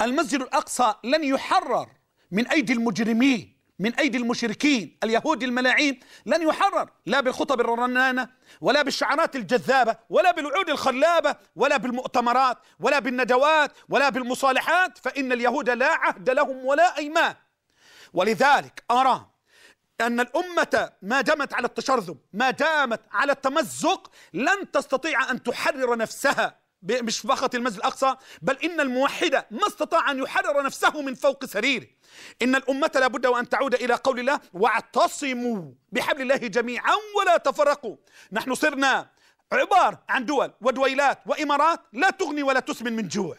المسجد الأقصى لن يحرر من أيدي المجرمين من أيدي المشركين اليهود الملاعين لن يحرر لا بالخطب الرنانة ولا بالشعارات الجذابة ولا بالوعود الخلابة ولا بالمؤتمرات ولا بالندوات ولا بالمصالحات فإن اليهود لا عهد لهم ولا أيمان ولذلك أرى أن الأمة ما دامت على التشرذم ما دامت على التمزق لن تستطيع أن تحرر نفسها مش فقط المسجد الأقصى بل إن الموحد ما استطاع أن يحرر نفسه من فوق سريره إن الأمة لابد وأن تعود إلى قول الله واعتصموا بحبل الله جميعا ولا تفرقوا نحن صرنا عبارة عن دول ودويلات وإمارات لا تغني ولا تسمن من جوع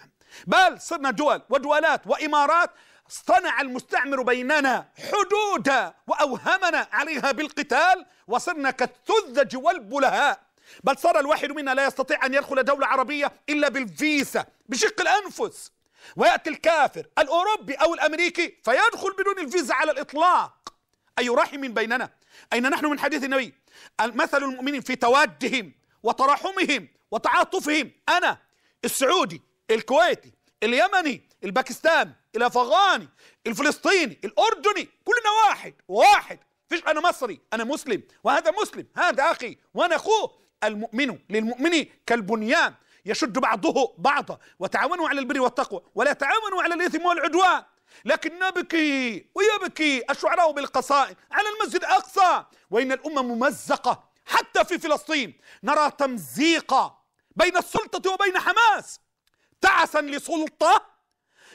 بل صرنا دول ودولات وإمارات اصطنع المستعمر بيننا حدودا وأوهمنا عليها بالقتال وصرنا كالثذج والبلهاء بل صار الواحد منا لا يستطيع أن يدخل دولة عربية إلا بالفيزا بشق الأنفس ويأتي الكافر الأوروبي أو الأمريكي فيدخل بدون الفيزا على الإطلاق أي رحم بيننا أين نحن من حديث النبي مثل المؤمنين في توادهم وتراحمهم وتعاطفهم أنا السعودي الكويتي اليمني الباكستاني الافغاني الفلسطيني الاردني كلنا واحد واحد فيش انا مصري انا مسلم وهذا مسلم هذا اخي وانا اخوه المؤمن للمؤمن كالبنيان يشد بعضه بعضا وتعاونوا على البر والتقوى ولا تعاونوا على الإثم والعدوان لكن نبكي ويبكي الشعراء بالقصائد على المسجد الأقصى وإن الأمة ممزقة حتى في فلسطين نرى تمزيقا بين السلطة وبين حماس تعسا لسلطة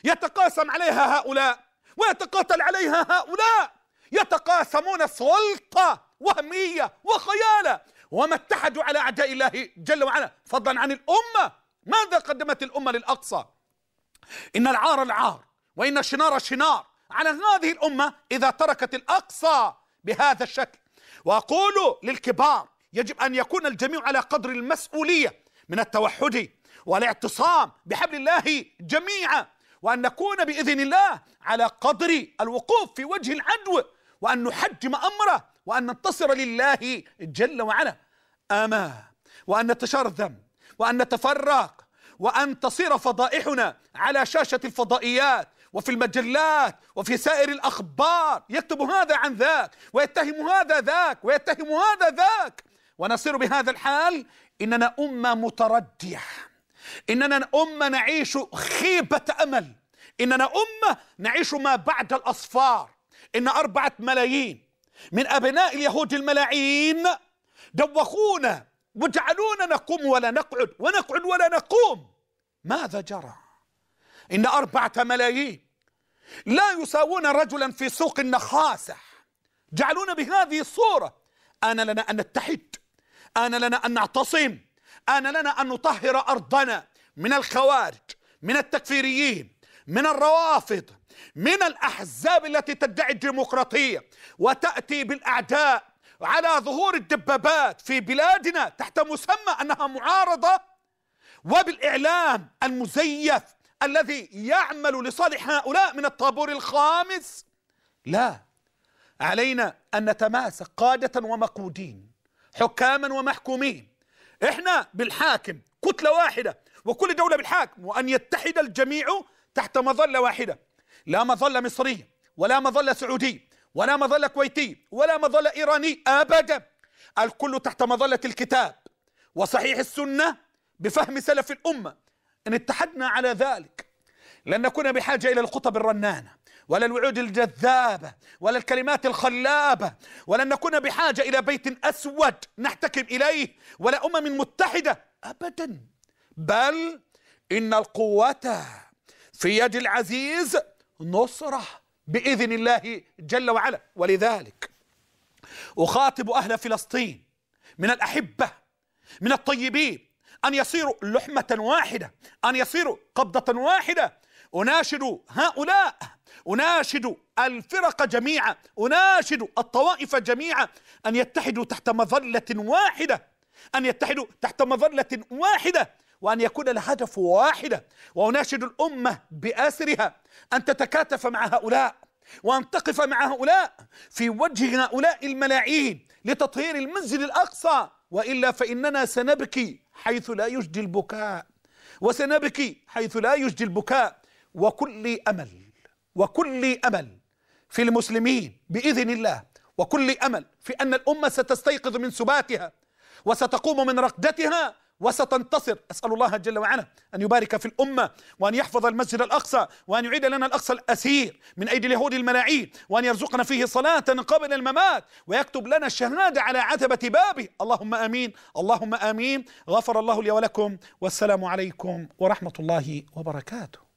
يتقاسم عليها هؤلاء ويتقاتل عليها هؤلاء يتقاسمون سلطة وهمية وخيالة وما اتحدوا على أعداء الله جل وعلا فضلا عن الأمة ماذا قدمت الأمة للأقصى إن العار العار وإن الشنار الشنار على هذه الأمة إذا تركت الأقصى بهذا الشكل وأقول للكبار يجب أن يكون الجميع على قدر المسؤولية من التوحد والاعتصام بحبل الله جميعا وأن نكون بإذن الله على قدر الوقوف في وجه العدو وأن نحجم أمره وأن ننتصر لله جل وعلا أما وأن نتشرذم وأن نتفرق وأن تصير فضائحنا على شاشة الفضائيات وفي المجلات وفي سائر الأخبار يكتب هذا عن ذاك ويتهم هذا ذاك ويتهم هذا ذاك ونصير بهذا الحال إننا أمة متردية إننا أمة نعيش خيبة أمل إننا أمة نعيش ما بعد الأصفار إن أربعة ملايين من أبناء اليهود الملاعين دوخونا وجعلونا نقوم ولا نقعد ونقعد ولا نقوم ماذا جرى إن أربعة ملايين لا يساوون رجلا في سوق النخاسة جعلونا بهذه الصورة آن لنا أن نتحد آن لنا أن نعتصم آن لنا أن نطهر أرضنا من الخوارج من التكفيريين من الروافض من الأحزاب التي تدعي الديمقراطية وتأتي بالأعداء على ظهور الدبابات في بلادنا تحت مسمى أنها معارضة وبالإعلام المزيف الذي يعمل لصالح هؤلاء من الطابور الخامس لا علينا أن نتماسك قادة ومقودين حكاما ومحكومين احنا بالحاكم كتلة واحدة وكل دولة بالحاكم وأن يتحد الجميع تحت مظلة واحدة لا مظلة مصرية ولا مظلة سعودية ولا مظلة كويتية ولا مظلة إيرانية أبدا الكل تحت مظلة الكتاب وصحيح السنة بفهم سلف الأمة إن اتحدنا على ذلك لن نكون بحاجة إلى الخطب الرنانة ولا الوعود الجذابة ولا الكلمات الخلابة ولن نكون بحاجة إلى بيت أسود نحتكم إليه ولا أمم متحدة أبدا بل إن القوة في يد العزيز نصرة بإذن الله جل وعلا ولذلك أخاطب أهل فلسطين من الأحبة من الطيبين أن يصيروا لحمة واحدة أن يصيروا قبضة واحدة أناشد هؤلاء أناشد الفرق جميعا أناشد الطوائف جميعا أن يتحدوا تحت مظلة واحدة أن يتحدوا تحت مظلة واحدة وأن يكون الهدف واحدة وأناشد الأمة بأسرها أن تتكاتف مع هؤلاء وأن تقف مع هؤلاء في وجه هؤلاء الملاعين لتطهير المسجد الأقصى وإلا فإننا سنبكي حيث لا يجدي البكاء وسنبكي حيث لا يجدي البكاء وكل أمل وكل أمل في المسلمين بإذن الله وكل أمل في أن الأمة ستستيقظ من سباتها وستقوم من رقدتها وستنتصر أسأل الله جل وعلا أن يبارك في الأمة وأن يحفظ المسجد الأقصى وأن يعيد لنا الأقصى الأسير من أيدي اليهود الملاعين وأن يرزقنا فيه صلاة قبل الممات ويكتب لنا الشهادة على عتبة بابه اللهم آمين اللهم آمين غفر الله لي ولكم والسلام عليكم ورحمة الله وبركاته